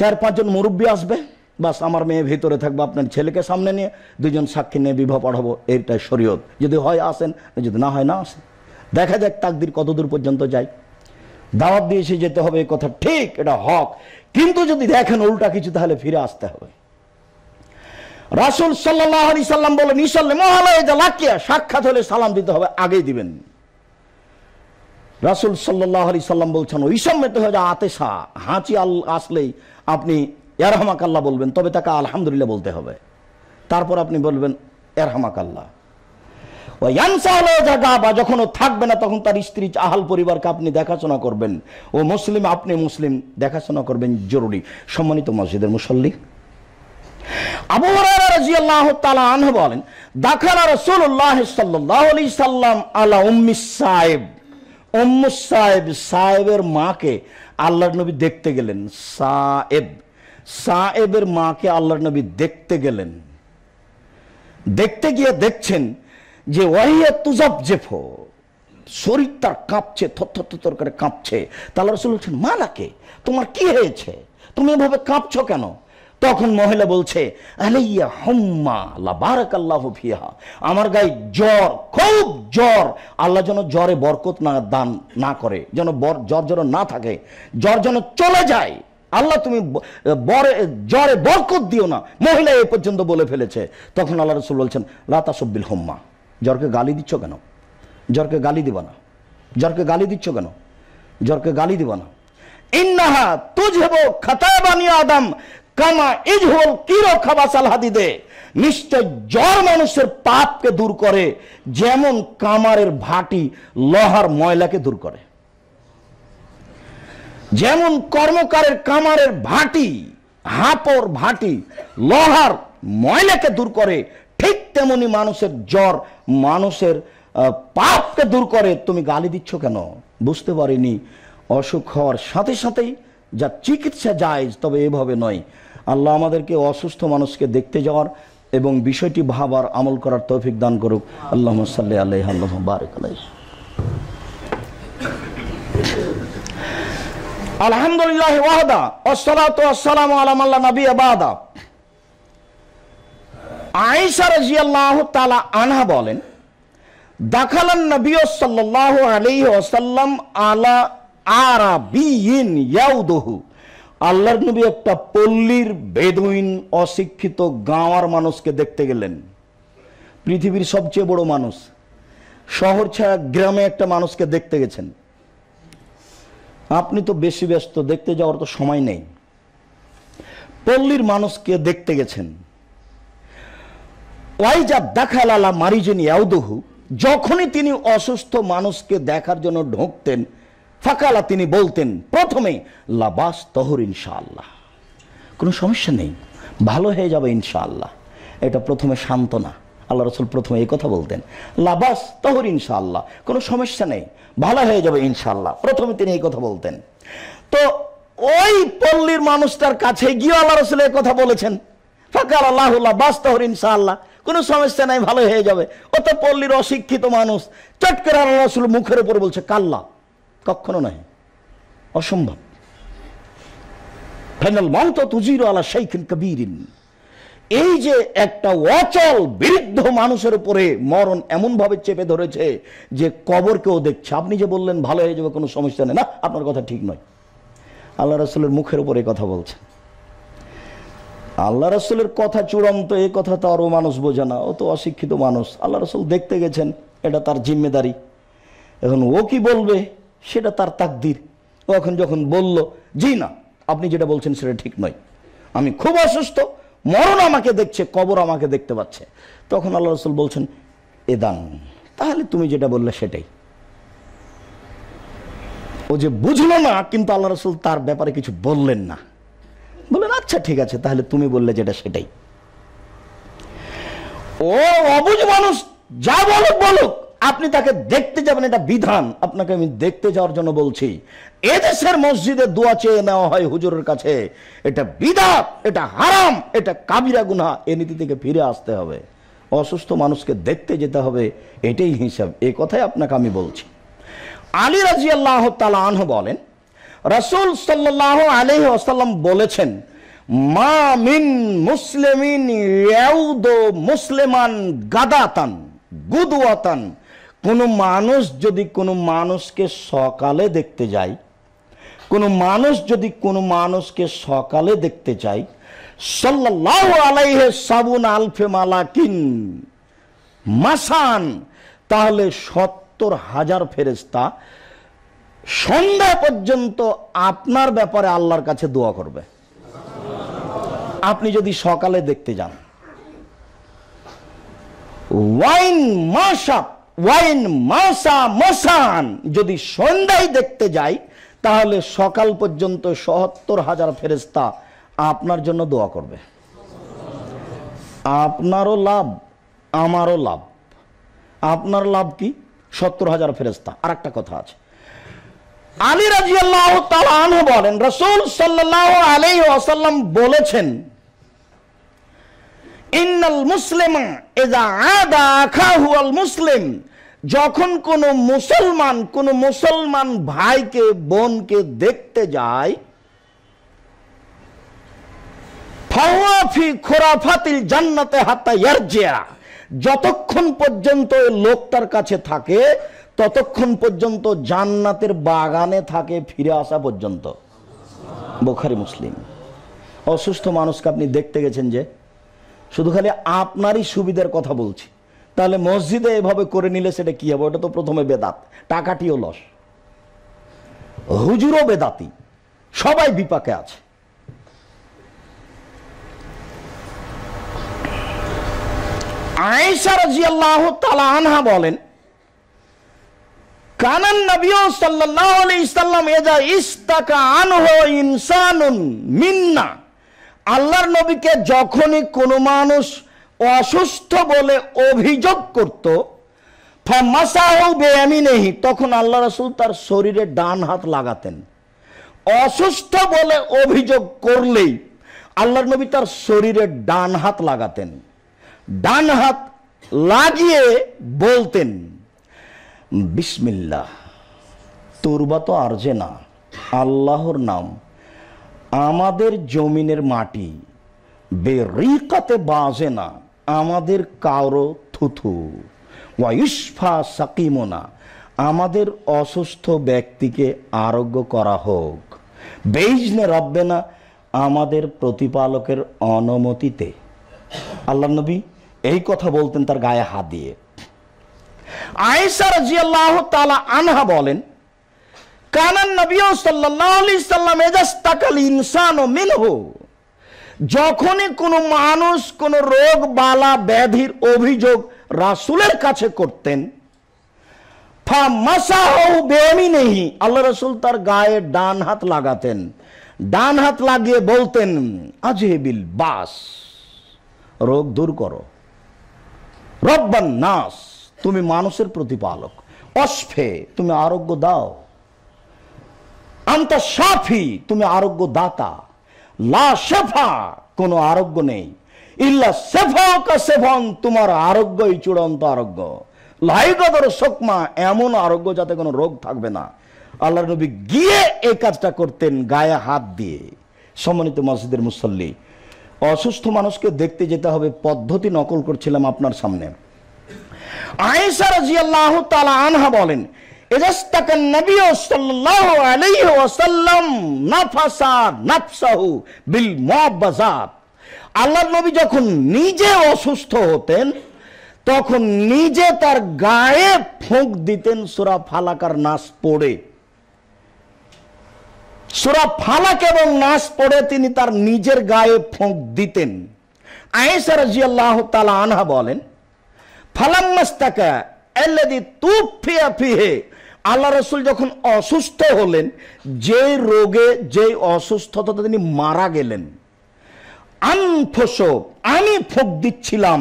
চার পাঁচজন মুরব্বী আসবে বাস আমার মেয়ে ভিতরে থাকবে আপনার ছেলেকে সামনে নিয়ে দুজন সাক্ষী নিয়ে বিবাহ পাঠাবো এইটাই শরীয়ত যদি হয় আসেন যদি না হয় না আসেন দেখা যাক তাকদির কতদূর পর্যন্ত যায় দাওয়াত দিয়ে এসে যেতে হবে এই কথা ঠিক এটা হক কিন্তু যদি দেখেন উল্টা কিছু তাহলে ফিরে আসতে হবে রাসুল সাল্লাহ সাল্লাম বলেন ইসাল্লাম সাক্ষাৎ হলে সালাম দিতে হবে আগেই দিবেন রাসুল সাল্লাহ আলি সাল্লাম বলছেন ঐসম্মেত হয়ে যা আতেশা হাঁচি আল আসলেই আপনি এরহামাকাল্লা বলবেন তবে তাকে আলহামদুলিল্লাহ বলতে হবে তারপর আপনি বলবেন এরহামাকাল্লা বা যখন থাকবে না তখন তার স্ত্রী আহাল পরিবারকে আপনি দেখাশোনা করবেন ও মুসলিম আপনি মুসলিম দেখাশোনা করবেন জরুরি সম্মানিত মসজিদের মুসল্লি আবু তালা বলেন দাখালা রসুল্লাহ সাল্লাহ আলা উম্মিস সাহেব অম্মু সাহেব সাহেবের মাকে আল্লাহ নবী দেখতে গেলেন সাহেব সাহেবের মাকে আল্লাহ নবী দেখতে গেলেন দেখতে গিয়ে দেখছেন যে ওয়াহিয়া তুজাব জেফো শরীর তার কাঁপছে থর থর করে কাঁপছে তাহলে রসুল বলছেন মালাকে তোমার কি হয়েছে তুমি এভাবে কাঁপছো কেন তখন মহিলা বলছে আলাইয়া হম্মা আল্লাহ ফিহা আমার গায়ে জ্বর খুব জ্বর আল্লাহ যেন জ্বরে বরকত না দান না করে যেন জ্বর যেন না থাকে জ্বর যেন চলে যায় আল্লাহ তুমি বরে জ্বরে বরকত দিও না মহিলা এ পর্যন্ত বলে ফেলেছে তখন আল্লাহ রসুল বলছেন লাতা সব্বিল হোম্মা জ্বরকে গালি দিচ্ছ কেন জ্বরকে গালি দিব না জ্বরকে গালি দিচ্ছ কেন জ্বরকে গালি দিব না ইন্নাহা তুঝেব খাতাবানি আদম কামা ইজহল কিরো খাবা সালহাদি দে নিশ্চয় জ্বর মানুষের পাপকে দূর করে যেমন কামারের ভাটি লোহার ময়লাকে দূর করে যেমন কর্মকারের কামারের ভাটি হাপর ভাটি লোহার ময়লাকে দূর করে ঠিক তেমনি মানুষের জ্বর মানুষের পাপকে দূর করে তুমি গালি দিচ্ছ কেন বুঝতে পারিনি অসুখ হওয়ার সাথে সাথেই যা চিকিৎসা যায় তবে এভাবে নয় আল্লাহ আমাদেরকে অসুস্থ মানুষকে দেখতে যাওয়ার এবং বিষয়টি ভাবার আমল করার তৌফিক দান করুক আল্লাহ সাল্লি আল্লাহ আল্লাহ বারেক আলহামদুলিল্লাহ ওয়াহদা আসসালাতু আসসালামু আলা মাল্লা নবী আবাদা আয়েশা রাদিয়াল্লাহু তাআলা আনহা বলেন দাখালান নবী সাল্লাল্লাহু আলাইহি ওয়াসাল্লাম আলা আরাবিয়িন ইয়াউদুহু আল্লাহর নবী একটা পল্লীর বেদুইন অশিক্ষিত গাঁওয়ার মানুষকে দেখতে গেলেন পৃথিবীর সবচেয়ে বড় মানুষ শহর ছাড়া গ্রামে একটা মানুষকে দেখতে গেছেন আপনি তো বেশি ব্যস্ত দেখতে যাওয়ার তো সময় নেই পল্লীর মানুষকে দেখতে গেছেন দেখা লালা মারিজনী আউদহু যখনই তিনি অসুস্থ মানুষকে দেখার জন্য ঢুকতেন ফাকালা তিনি বলতেন প্রথমে লাবাস তহর ইনশাআল্লাহ কোনো সমস্যা নেই ভালো হয়ে যাবে ইনশাআল্লাহ এটা প্রথমে সান্ত্বনা আল্লাহ রসুল প্রথমে এই কথা বলতেন লাবাস তহর ইনশাআল্লাহ কোনো সমস্যা নেই ভালো হয়ে যাবে ইনশাআল্লাহ প্রথমে তিনি এই কথা বলতেন তো ওই পল্লীর মানুষটার কাছে গিয়ে আল্লাহ রসুল এই কথা বলেছেন ফাঁকার আল্লাহ বাস তহর ইনশাআল্লাহ কোনো সমস্যা নাই ভালো হয়ে যাবে অত পল্লীর অশিক্ষিত মানুষ চট আল্লাহ রসুল মুখের উপর বলছে কাল্লা কখনো নয় অসম্ভব ফাইনাল মাউত তুজির আলা শাইখিন কবিরিন এই যে একটা অচল বৃদ্ধ মানুষের উপরে মরণ এমনভাবে চেপে ধরেছে যে কবরকেও দেখছে আপনি যে বললেন ভালো হয়ে যাবে কোনো সমস্যা নেই না আপনার কথা ঠিক নয় আল্লাহ রসুলের মুখের উপরে কথা বলছেন আল্লাহ রসুলের কথা চূড়ান্ত এ কথা তো আরও মানুষ বোঝে না ও তো অশিক্ষিত মানুষ আল্লাহ রসুল দেখতে গেছেন এটা তার জিম্মেদারি এখন ও কি বলবে সেটা তার তাকদির ও এখন যখন বলল জি না আপনি যেটা বলছেন সেটা ঠিক নয় আমি খুব অসুস্থ মরণ আমাকে দেখছে কবর আমাকে দেখতে পাচ্ছে তখন আল্লাহ রসুল বলছেন এ দান তাহলে তুমি যেটা বললে সেটাই ও যে বুঝলো না কিন্তু আল্লাহ রসুল তার ব্যাপারে কিছু বললেন না বললেন আচ্ছা ঠিক আছে তাহলে তুমি বললে যেটা সেটাই ও অবুঝ মানুষ যা বলুক বলুক আপনি তাকে দেখতে যাবেন এটা বিধান আপনাকে আমি দেখতে যাওয়ার জন্য বলছি এদেশের মসজিদে দোয়া চেয়ে নেওয়া হয় হুজুরের কাছে এটা বিধান এটা হারাম এটা কাবিরা গুনা এ নীতি থেকে ফিরে আসতে হবে অসুস্থ মানুষকে দেখতে যেতে হবে এটাই হিসাব এ কথাই আপনাকে আমি বলছি আলী রাজি আল্লাহ তালাহ বলেন রসুল সাল্লাহ আলহ আসাল্লাম বলেছেন মা মিন মুসলিমিন মুসলিমান গাদাতান গুদুয়াতান কোনো মানুষ যদি কোনো মানুষকে সকালে দেখতে যায় কোনো মানুষ যদি কোনো মানুষকে সকালে দেখতে চাই সাল্লাহ আলাইহে সাবুন আলফে মালাকিন মাসান তাহলে সত্তর হাজার ফেরেস্তা সন্ধ্যা পর্যন্ত আপনার ব্যাপারে আল্লাহর কাছে দোয়া করবে আপনি যদি সকালে দেখতে যান ওয়াইন মাসাপ ওয়াইন মাসা মশান যদি সন্ধ্যায় দেখতে যাই তাহলে সকাল পর্যন্ত সত্তর হাজার ফেরেস্তা আপনার জন্য দোয়া করবে আপনারও লাভ আমারও লাভ আপনার লাভ কি সত্তর হাজার ফেরেস্তা আর একটা কথা আছে আলী রাজিয়াল্লাহ তালাহ বলেন রসুল সাল্লাহ আলী ওসাল্লাম বলেছেন ইন্নাল মুসলিমা এজা আদা মুসলিম যখন কোনো মুসলমান কোন মুসলমান ভাইকে বোনকে দেখতে যায় খোরাফাতিল জান্নাতে যতক্ষণ পর্যন্ত লোকটার কাছে থাকে ততক্ষণ পর্যন্ত জান্নাতের বাগানে থাকে ফিরে আসা পর্যন্ত বোখারি মুসলিম অসুস্থ মানুষকে আপনি দেখতে গেছেন যে শুধু খালি আপনারই সুবিধার কথা বলছি তাহলে মসজিদে এভাবে করে নিলে সেটা কি হবে ওটা তো প্রথমে বেদাত টাকাটিও লস হুজুরও বেদাতি সবাই বিপাকে আছে আয়েশা রাজিয়াল্লাহ আনহা বলেন কানান নবী সাল্লাল্লাহু আলাইহি সাল্লাম এজা ইস্তাকা আনহু ইনসানুন মিন্না আল্লাহর নবীকে যখনই কোনো মানুষ অসুস্থ বলে অভিযোগ করত নেহি তখন আল্লাহ রসুল তার শরীরে ডান হাত লাগাতেন অসুস্থ বলে অভিযোগ করলেই আল্লাহর নবী তার শরীরে ডান হাত লাগাতেন ডান হাত লাগিয়ে বলতেন বিসমিল্লাহ তোরবা তো আরজে না আল্লাহর নাম আমাদের জমিনের মাটি বেরিকাতে বাজে না আমাদের কারো থুথু ওয়াইসফা সাকিমোনা আমাদের অসুস্থ ব্যক্তিকে আরোগ্য করা হোক বেইজনে রব্বে না আমাদের প্রতিপালকের অনুমতিতে আল্লাহ নবী এই কথা বলতেন তার গায়ে হাত দিয়ে আয়েসার জিয়াল্লাহ তালা আনহা বলেন কানান নবী সাল্লি সাল্লাম এজাস্তাকাল ইনসান ও মিনহু যখনই কোনো মানুষ কোন রোগ বালা ব্যাধির অভিযোগ রাসুলের কাছে করতেন ফা মাসাহু বেমিনেহি আল্লাহ রসুল তার গায়ে ডান হাত লাগাতেন ডান হাত লাগিয়ে বলতেন বিল বাস রোগ দূর করো রব্বান নাস তুমি মানুষের প্রতিপালক অস্ফে তুমি আরোগ্য দাও আন্ত সাফি তুমি আরোগ্য দাতা লা শেফা কোনো আরোগ্য নেই ইল্লা কা সেফন তোমার আরোগ্যই চূড়ান্ত আরোগ্য লাইগদর সকমা এমন আরোগ্য যাতে কোনো রোগ থাকবে না আল্লাহ নবী গিয়ে এই কাজটা করতেন গায়ে হাত দিয়ে সম্মানিত মসজিদের মুসল্লি অসুস্থ মানুষকে দেখতে যেতে হবে পদ্ধতি নকল করছিলাম আপনার সামনে আয়েশা রাজিয়াল্লাহ তালা আনহা বলেন এজস্তাক নবী সাল্লাল্লাহু আলাইহি ওয়াসাল্লাম নাফাসা নাফসাহু বিল মুআব্বাজাত আল্লাহর নবী যখন নিজে অসুস্থ হতেন তখন নিজে তার গায়ে ফোঁক দিতেন সুরা ফালাকার নাস পড়ে সুরা ফালাক এবং নাস পড়ে তিনি তার নিজের গায়ে ফোঁক দিতেন আয়েসা রাজি আল্লাহ তালা আনহা বলেন ফালাম্মাস্তাকা এল্লাদি তুফিয়া ফিহে আল্লাহ রসুল যখন অসুস্থ হলেন যে রোগে যে অসুস্থতা তিনি মারা গেলেন আনফোসো আমি ফোক দিচ্ছিলাম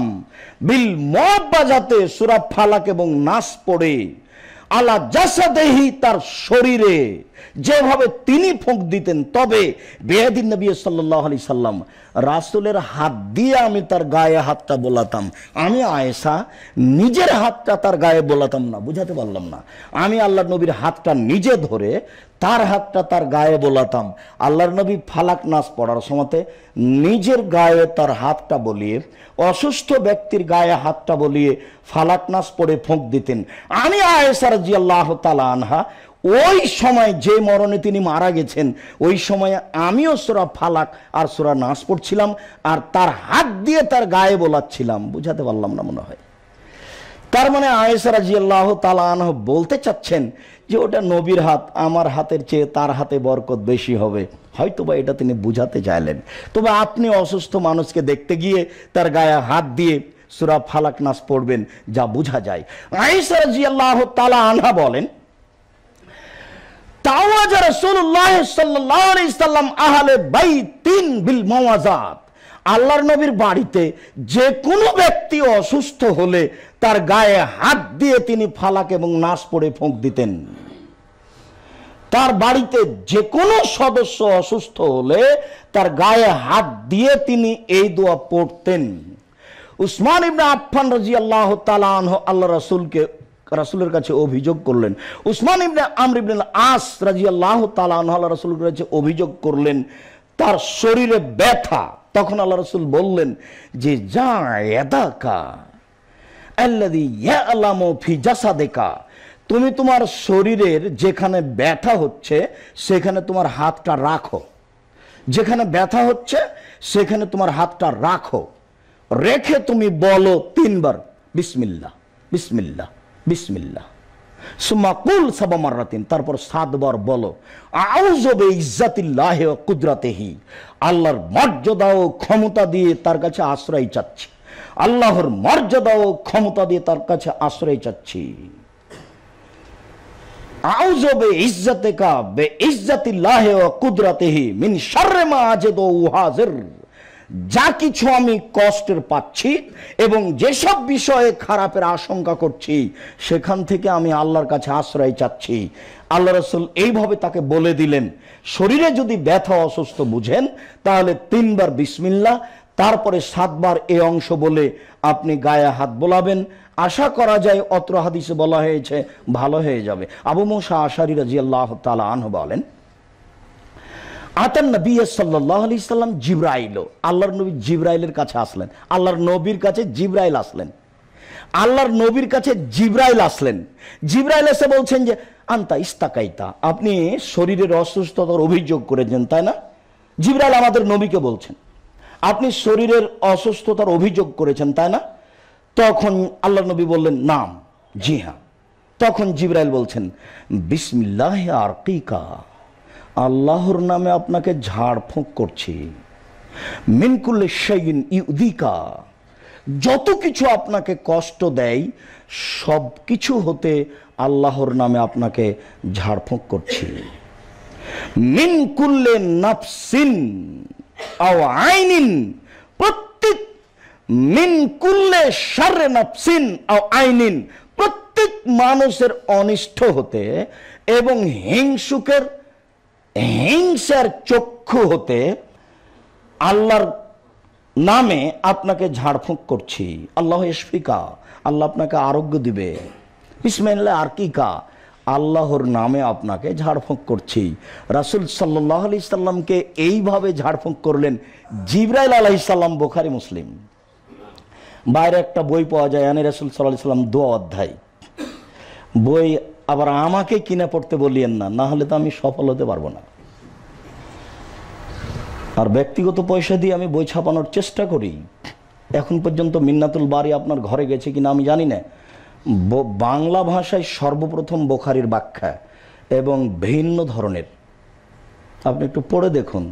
বিল বাজাতে সুরা ফালাক এবং নাস পড়ে আলা জাসাদেহি তার শরীরে যেভাবে তিনি ফোঁক দিতেন তবে বেহাদিন নবী সাল্লাহ আলি সাল্লাম রাসুলের হাত দিয়ে আমি তার গায়ে হাতটা বোলাতাম আমি আয়েশা নিজের হাতটা তার গায়ে বোলাতাম না বুঝাতে পারলাম না আমি আল্লাহ নবীর হাতটা নিজে ধরে তার হাতটা তার গায়ে বোলাতাম আল্লাহর নবী ফালাক নাচ পড়ার সময়তে নিজের গায়ে তার হাতটা বলিয়ে অসুস্থ ব্যক্তির গায়ে হাতটা বলিয়ে ফালাক নাচ পড়ে ফোঁক দিতেন আমি আয়েসার জিয়াল্লাহ তালা আনহা ওই সময় যে মরণে তিনি মারা গেছেন ওই সময়ে আমিও সোরা ফালাক আর সোরা নাচ পড়ছিলাম আর তার হাত দিয়ে তার গায়ে বোলাচ্ছিলাম বুঝাতে পারলাম না মনে হয় তার মানে আয়েসারা জিয়াল্লাহ আল্লাহ বলতে চাচ্ছেন যে ওটা নবীর হাত আমার হাতের চেয়ে তার হাতে বরকত বেশি হবে হয়তো বা এটা তিনি বুঝাতে চাইলেন তবে আপনি অসুস্থ মানুষকে দেখতে গিয়ে তার গায়ে হাত দিয়ে সুরা ফালাক নাচ পড়বেন যা বোঝা যায় আয়েসারা জিয়াল্লাহ আল্লাহ তালা আনহা বলেন আল্লাহর নবীর বাড়িতে যে কোনো ব্যক্তি অসুস্থ হলে তার গায়ে হাত দিয়ে তিনি ফালাক এবং নাশ পড়ে ফোঁক দিতেন তার বাড়িতে যে কোনো সদস্য অসুস্থ হলে তার গায়ে হাত দিয়ে তিনি এই দোয়া পড়তেন উসমান ইবনা আফফান রাজি আল্লাহ তালাহ আল্লাহ রসুলকে রাসুলের কাছে অভিযোগ করলেন উসমান ইবনে আমর ইবনে আস রাজিয়াল্লাহ তালা আল্লাহ রাসুলের কাছে অভিযোগ করলেন তার শরীরে ব্যথা তখন আল্লাহ রসুল বললেন যে যা এদাকা দেখা তুমি তোমার শরীরের যেখানে ব্যথা হচ্ছে সেখানে তোমার হাতটা রাখো যেখানে ব্যথা হচ্ছে সেখানে তোমার হাতটা রাখো রেখে তুমি বলো তিনবার বিসমিল্লা বিসমিল্লা বিসমিল্লা সুমাকুল সাবামারাতিন তারপর সাতবার বলো আউজবে ইজ্জাতিল্লাহ কুদরাতেহি আল্লাহর মর্যাদা ও ক্ষমতা দিয়ে তার কাছে আশ্রয় চাচ্ছি আল্লাহর মর্যাদা ও ক্ষমতা দিয়ে তার কাছে আশ্রয় চাচ্ছি আউজবে ইজ্জাতে কা বে ইজ্জাতিল্লাহ কুদরাতেহি মিন শাররে আজেদ ও হাজির যা কিছু আমি কষ্টের পাচ্ছি এবং যেসব বিষয়ে খারাপের আশঙ্কা করছি সেখান থেকে আমি আল্লাহর কাছে আশ্রয় চাচ্ছি আল্লাহ রসুল এইভাবে তাকে বলে দিলেন শরীরে যদি ব্যথা অসুস্থ বুঝেন তাহলে তিনবার বিসমিল্লা তারপরে সাতবার এ অংশ বলে আপনি গায়ে হাত বোলাবেন আশা করা যায় অত্র হাদিসে বলা হয়েছে ভালো হয়ে যাবে আবু মোসা আশারি রাজিয়াল্লাহ তালা আনহ বলেন আতান নবী সাল্লাহ আলি সাল্লাম জিব্রাইল আল্লাহর নবী জিব্রাইলের কাছে আসলেন আল্লাহর নবীর কাছে জিব্রাইল আসলেন আল্লাহর নবীর কাছে জিব্রাইল আসলেন জিব্রাইল এসে বলছেন যে আন্তা ইস্তাকাইতা আপনি শরীরের অসুস্থতার অভিযোগ করেছেন তাই না জিব্রাইল আমাদের নবীকে বলছেন আপনি শরীরের অসুস্থতার অভিযোগ করেছেন তাই না তখন আল্লাহ নবী বললেন নাম জি হ্যাঁ তখন জিব্রাইল বলছেন বিসমিল্লাহ আর টিকা আল্লাহর নামে আপনাকে ঝাড়ফোঁক করছি মিনকুল্লে শাইন ইউদিকা যত কিছু আপনাকে কষ্ট দেয় সব কিছু হতে আল্লাহর নামে আপনাকে ঝাড়ফুঁক করছি মিনকুল্লে নাফসিন আও আইনিন প্রত্যেক মিনকুল্লে সারে নাফসিন আও আইনিন প্রত্যেক মানুষের অনিষ্ট হতে এবং হিংসুকের হিংসার চক্ষু হতে আল্লাহর নামে আপনাকে ঝাড়ফুঁক করছি আল্লাহ ইসফিকা আল্লাহ আপনাকে আরোগ্য দিবে কি কা আল্লাহর নামে আপনাকে ঝাড়ফুঁক করছি রাসুল সাল্লাহ আলি সাল্লামকে এইভাবে ঝাড়ফুঁক করলেন জিব্রাইল আলাহি সাল্লাম বোখারি মুসলিম বাইরে একটা বই পাওয়া যায় আনে রাসুল সাল্লাহ সাল্লাম দোয়া অধ্যায় বই আবার আমাকে কিনে পড়তে বলিয়েন না না হলে তো আমি সফল হতে পারবো না আর ব্যক্তিগত পয়সা দিয়ে আমি বই ছাপানোর চেষ্টা করি এখন পর্যন্ত মিন্নাতুল বাড়ি আপনার ঘরে গেছে কিনা আমি জানি না বাংলা ভাষায় সর্বপ্রথম বোখারির ব্যাখ্যা এবং ভিন্ন ধরনের আপনি একটু পড়ে দেখুন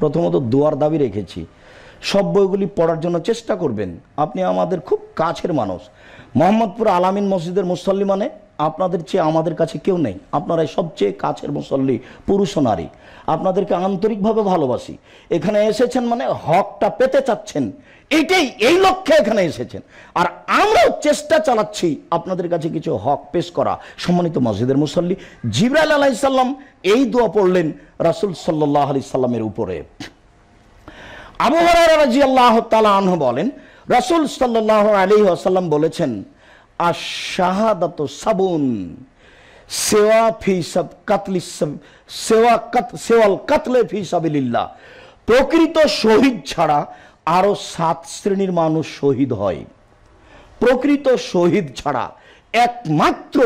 প্রথমত দুয়ার দাবি রেখেছি সব বইগুলি পড়ার জন্য চেষ্টা করবেন আপনি আমাদের খুব কাছের মানুষ মোহাম্মদপুর আলামিন মসজিদের মুসল্লি মানে আপনাদের চেয়ে আমাদের কাছে কেউ নেই আপনারাই সবচেয়ে কাছের মুসল্লি পুরুষ ও নারী আপনাদেরকে আন্তরিকভাবে ভালোবাসি এখানে এসেছেন মানে হকটা পেতে চাচ্ছেন এটাই এই লক্ষ্যে এখানে এসেছেন আর আমরাও চেষ্টা চালাচ্ছি আপনাদের কাছে কিছু হক পেশ করা সম্মানিত মসজিদের মুসল্লি জিবরাইল আলাইসাল্লাম এই দোয়া পড়লেন রাসুল সাল্লাহ আলি সাল্লামের উপরে আবহাওয়া রাজি আল্লাহ তালা আনহ বলেন রসুল সাল্লাহ আলী আসাল্লাম বলেছেন আর শাহাদাত সাবুন সেওয়া ফি সব কাতলি সেওয়া কাত সেওয়াল কাতলে ফি সাবিল্লা প্রকৃত শহীদ ছাড়া আরও সাত শ্রেণীর মানুষ শহীদ হয় প্রকৃত শহীদ ছাড়া একমাত্র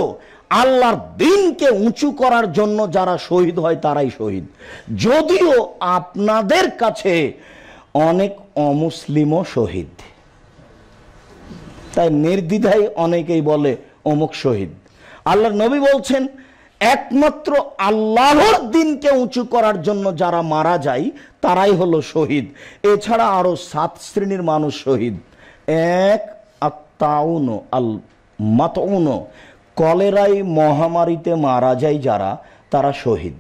আল্লাহর দিনকে উঁচু করার জন্য যারা শহীদ হয় তারাই শহীদ যদিও আপনাদের কাছে অনেক অমুসলিমও শহীদ তাই নির্দ্বিধায় অনেকেই বলে অমুক শহীদ আল্লাহ নবী বলছেন একমাত্র আল্লাহর দিনকে উঁচু করার জন্য যারা মারা যায় তারাই হলো শহীদ এছাড়া আরও সাত শ্রেণীর মানুষ শহীদ এক আত্মাউন আল মাতউন কলেরাই মহামারীতে মারা যায় যারা তারা শহীদ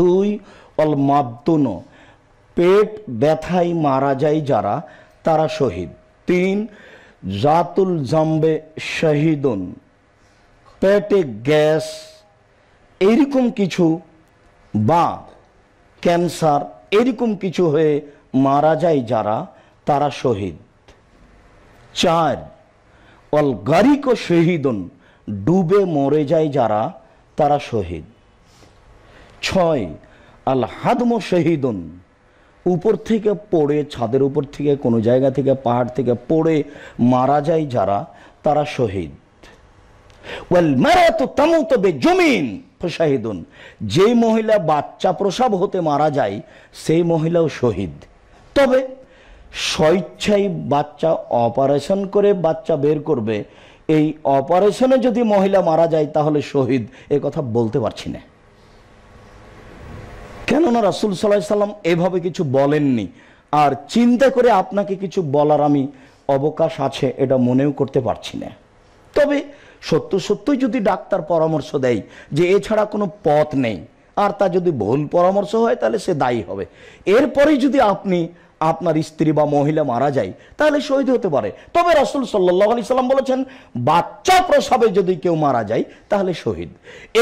দুই অল মাদ্দুন পেট ব্যথায় মারা যায় যারা তারা শহীদ তিন জাতুল জাম্বে শহীদন পেটে গ্যাস এরকম কিছু বা ক্যান্সার এরকম কিছু হয়ে মারা যায় যারা তারা শহীদ চার অল গারিক ও শহীদন ডুবে মরে যায় যারা তারা শহীদ ছয় আল হাদম শহীদন উপর থেকে পড়ে ছাদের উপর থেকে কোনো জায়গা থেকে পাহাড় থেকে পড়ে মারা যায় যারা তারা শহীদ ওয়েল মারা তো তামু তবে জমিন শাহিদুন যে মহিলা বাচ্চা প্রসাব হতে মারা যায় সেই মহিলাও শহীদ তবে স্বইচ্ছায় বাচ্চা অপারেশন করে বাচ্চা বের করবে এই অপারেশনে যদি মহিলা মারা যায় তাহলে শহীদ এ কথা বলতে পারছি না কেননা রাসুল সাল্লাহ সাল্লাম এভাবে কিছু বলেননি আর চিন্তা করে আপনাকে কিছু বলার আমি অবকাশ আছে এটা মনেও করতে পারছি না তবে সত্য সত্যই যদি ডাক্তার পরামর্শ দেয় যে এছাড়া কোনো পথ নেই আর তা যদি ভুল পরামর্শ হয় তাহলে সে দায়ী হবে এরপরেই যদি আপনি আপনার স্ত্রী বা মহিলা মারা যায় তাহলে শহীদ হতে পারে তবে রসুল সাল্লাহ আলি সাল্লাম বলেছেন বাচ্চা প্রসাবে যদি কেউ মারা যায় তাহলে শহীদ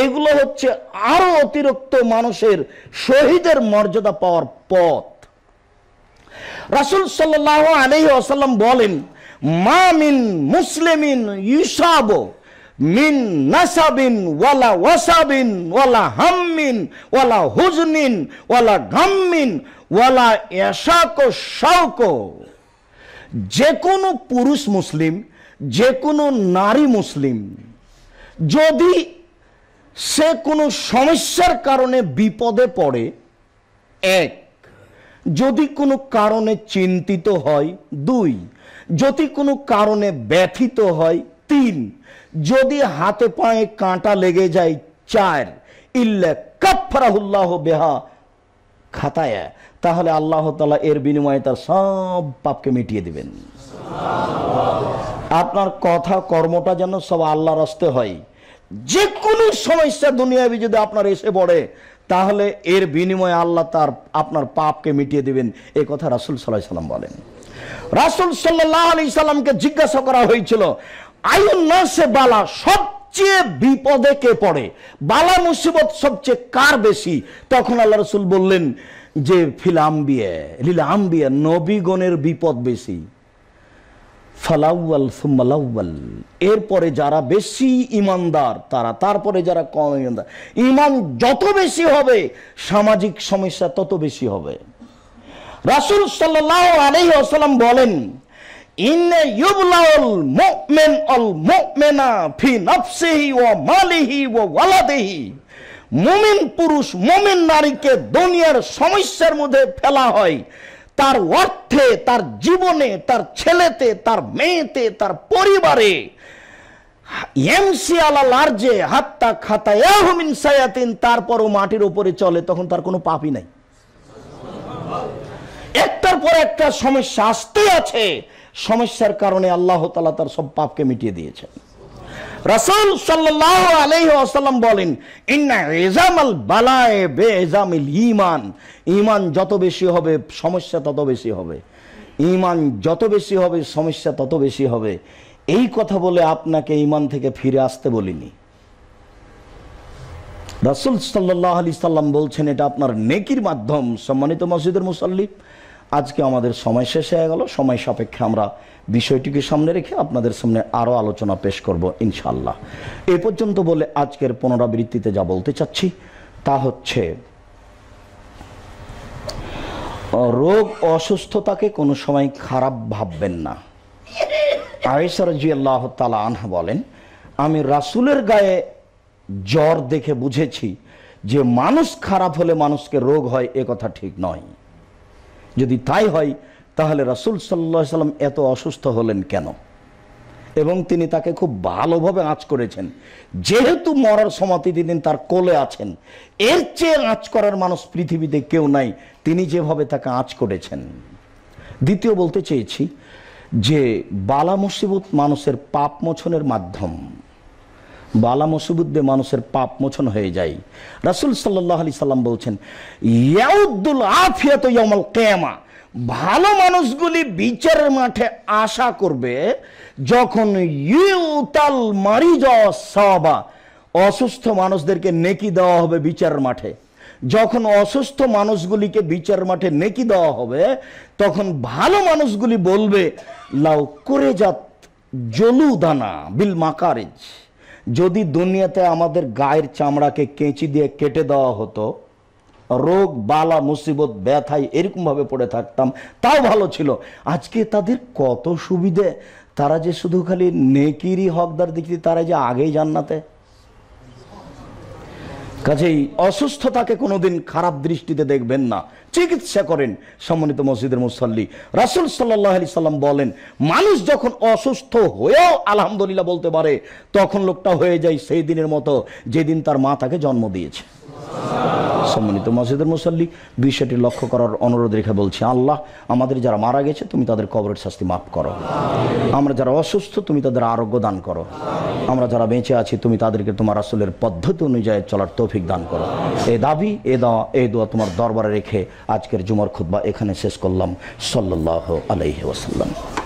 এগুলো হচ্ছে আরও অতিরিক্ত মানুষের শহীদের মর্যাদা পাওয়ার পথ রাসুল সাল্লাহ আলহি আসাল্লাম বলেন মামিন মুসলিমিন ইউসাবো মিন নাসাবিন ওয়ালা ওয়াসাবিন ওয়ালা হাম্মিন ওয়ালা হুজনিন ওয়ালা গাম্মিন ওয়ালা এশাক শাওক যে কোনো পুরুষ মুসলিম যে কোনো নারী মুসলিম যদি সে কোনো সমস্যার কারণে বিপদে পড়ে এক যদি কোনো কারণে চিন্তিত হয় দুই যদি কোনো কারণে ব্যথিত হয় তিন যদি হাতে পায়ে কাঁটা লেগে যায় চার ইল্লে কাফরাহুল্লাহ বেহা খাতায় তাহলে আল্লাহ তালা এর বিনিময়ে তার সব পাপকে মিটিয়ে দিবেন আপনার কথা কর্মটা যেন সব আল্লাহর আসতে হয় যে কোনো সমস্যা দুনিয়াবি যদি আপনার এসে পড়ে তাহলে এর বিনিময়ে আল্লাহ তার আপনার পাপকে মিটিয়ে দিবেন এ কথা রাসুল সাল্লাহ সাল্লাম বলেন রাসুল সাল্লাহ আলি সাল্লামকে জিজ্ঞাসা করা হয়েছিল সে বালা সবচেয়ে বিপদে কে পড়ে বালা মুসিবত সবচেয়ে কার বেশি তখন আল্লাহ রসুল বললেন যে ফিলাম্বিয়ে লীলাম্বিয়ে নবীগণের বিপদ বেশি ফালাউল সুম্মালাউল এরপরে যারা বেশি ইমানদার তারা তারপরে যারা কম ইমানদার ইমান যত বেশি হবে সামাজিক সমস্যা তত বেশি হবে রাসুল সাল্লাহ আলহি আসালাম বলেন ইন্নে ইউবলাউল মুমিন অল মুমিনা ফি নফসিহি ওয়া মালিহি ওয়া ওয়ালাদিহি মুমিন পুরুষ মুমিন নারীকে দুনিয়ার সমস্যার মধ্যে ফেলা হয় তার অর্থে তার জীবনে তার ছেলেতে তার মেয়েতে তার পরিবারে এমসি আলাল আরজে হাত্তা খাতা ইয়াহুমিন সায়াতিন তারপরও মাটির উপরে চলে তখন তার কোনো পাপই নাই একটার পর একটা সমস্যা আসতে আছে সমস্যার কারণে আল্লাহ তালা তার সব পাপকে মিটিয়ে দিয়েছেন রাসুল সাল্লাহ আলহি আসাল্লাম বলেন ইন্না এজামাল বালায় বে এজামিল ইমান ইমান যত বেশি হবে সমস্যা তত বেশি হবে ইমান যত বেশি হবে সমস্যা তত বেশি হবে এই কথা বলে আপনাকে ইমান থেকে ফিরে আসতে বলিনি রাসুল সাল্লাহ আলি সাল্লাম বলছেন এটা আপনার নেকির মাধ্যম সম্মানিত মসজিদের মুসল্লিফ আজকে আমাদের সময় শেষ হয়ে গেল সময় সাপেক্ষে আমরা বিষয়টিকে সামনে রেখে আপনাদের সামনে আরও আলোচনা পেশ করব ইনশাল্লাহ এ পর্যন্ত বলে আজকের পুনরাবৃত্তিতে যা বলতে চাচ্ছি তা হচ্ছে রোগ অসুস্থতাকে কোনো সময় খারাপ ভাববেন না আয়েসার জি আল্লাহ তালা আনহা বলেন আমি রাসুলের গায়ে জ্বর দেখে বুঝেছি যে মানুষ খারাপ হলে মানুষকে রোগ হয় এ কথা ঠিক নয় যদি তাই হয় তাহলে রাসুল সাল্লা সাল্লাম এত অসুস্থ হলেন কেন এবং তিনি তাকে খুব ভালোভাবে আঁচ করেছেন যেহেতু মরার সমাতি দিন তার কোলে আছেন এর চেয়ে আঁচ করার মানুষ পৃথিবীতে কেউ নাই তিনি যেভাবে তাকে আঁচ করেছেন দ্বিতীয় বলতে চেয়েছি যে বালা মুসিবত মানুষের পাপ মোছনের মাধ্যম বালা মুসিবুদ্দে মানুষের পাপ মোচন হয়ে যায় রাসুল সাল্লাহ আলি সাল্লাম বলছেন ইয়াউদ্দুল আফিয়াত ইয়ামাল কেমা ভালো মানুষগুলি বিচারের মাঠে আশা করবে যখন ইউতাল মারি যাওয়া অসুস্থ মানুষদেরকে নেকি দেওয়া হবে বিচারের মাঠে যখন অসুস্থ মানুষগুলিকে বিচার মাঠে নেকি দেওয়া হবে তখন ভালো মানুষগুলি বলবে লাউ করে যাত জলু দানা বিল মাকারেজ যদি দুনিয়াতে আমাদের গায়ের চামড়াকে কেঁচি দিয়ে কেটে দেওয়া হতো রোগ বালা মুসিবত ব্যথায় এরকমভাবে পড়ে থাকতাম তাও ভালো ছিল আজকে তাদের কত সুবিধে তারা যে শুধু খালি নেকিরই হকদার দেখি তারা যে আগেই জান্নাতে কাজেই অসুস্থতাকে কোনোদিন খারাপ দৃষ্টিতে দেখবেন না চিকিৎসা করেন সম্মানিত মসজিদের মুসল্লি রাসুল সাল্লাহ আলি সাল্লাম বলেন মানুষ যখন অসুস্থ হয়েও আলহামদুলিল্লাহ বলতে পারে তখন লোকটা হয়ে যায় সেই দিনের মতো যেদিন তার মা তাকে জন্ম দিয়েছে সম্মানিত মসজিদের মুসল্লি বিষয়টি লক্ষ্য করার অনুরোধ রেখে বলছি আল্লাহ আমাদের যারা মারা গেছে তুমি তাদের কবরের শাস্তি মাফ করো আমরা যারা অসুস্থ তুমি তাদের আরোগ্য দান করো আমরা যারা বেঁচে আছি তুমি তাদেরকে তোমার আসলের পদ্ধতি অনুযায়ী চলার তৌফিক দান করো এ দাবি এ দেওয়া এ দোয়া তোমার দরবারে রেখে আজকের জুমার খুদ্া এখানে শেষ করলাম সাল্লাহ আলহি ওসাল্লাম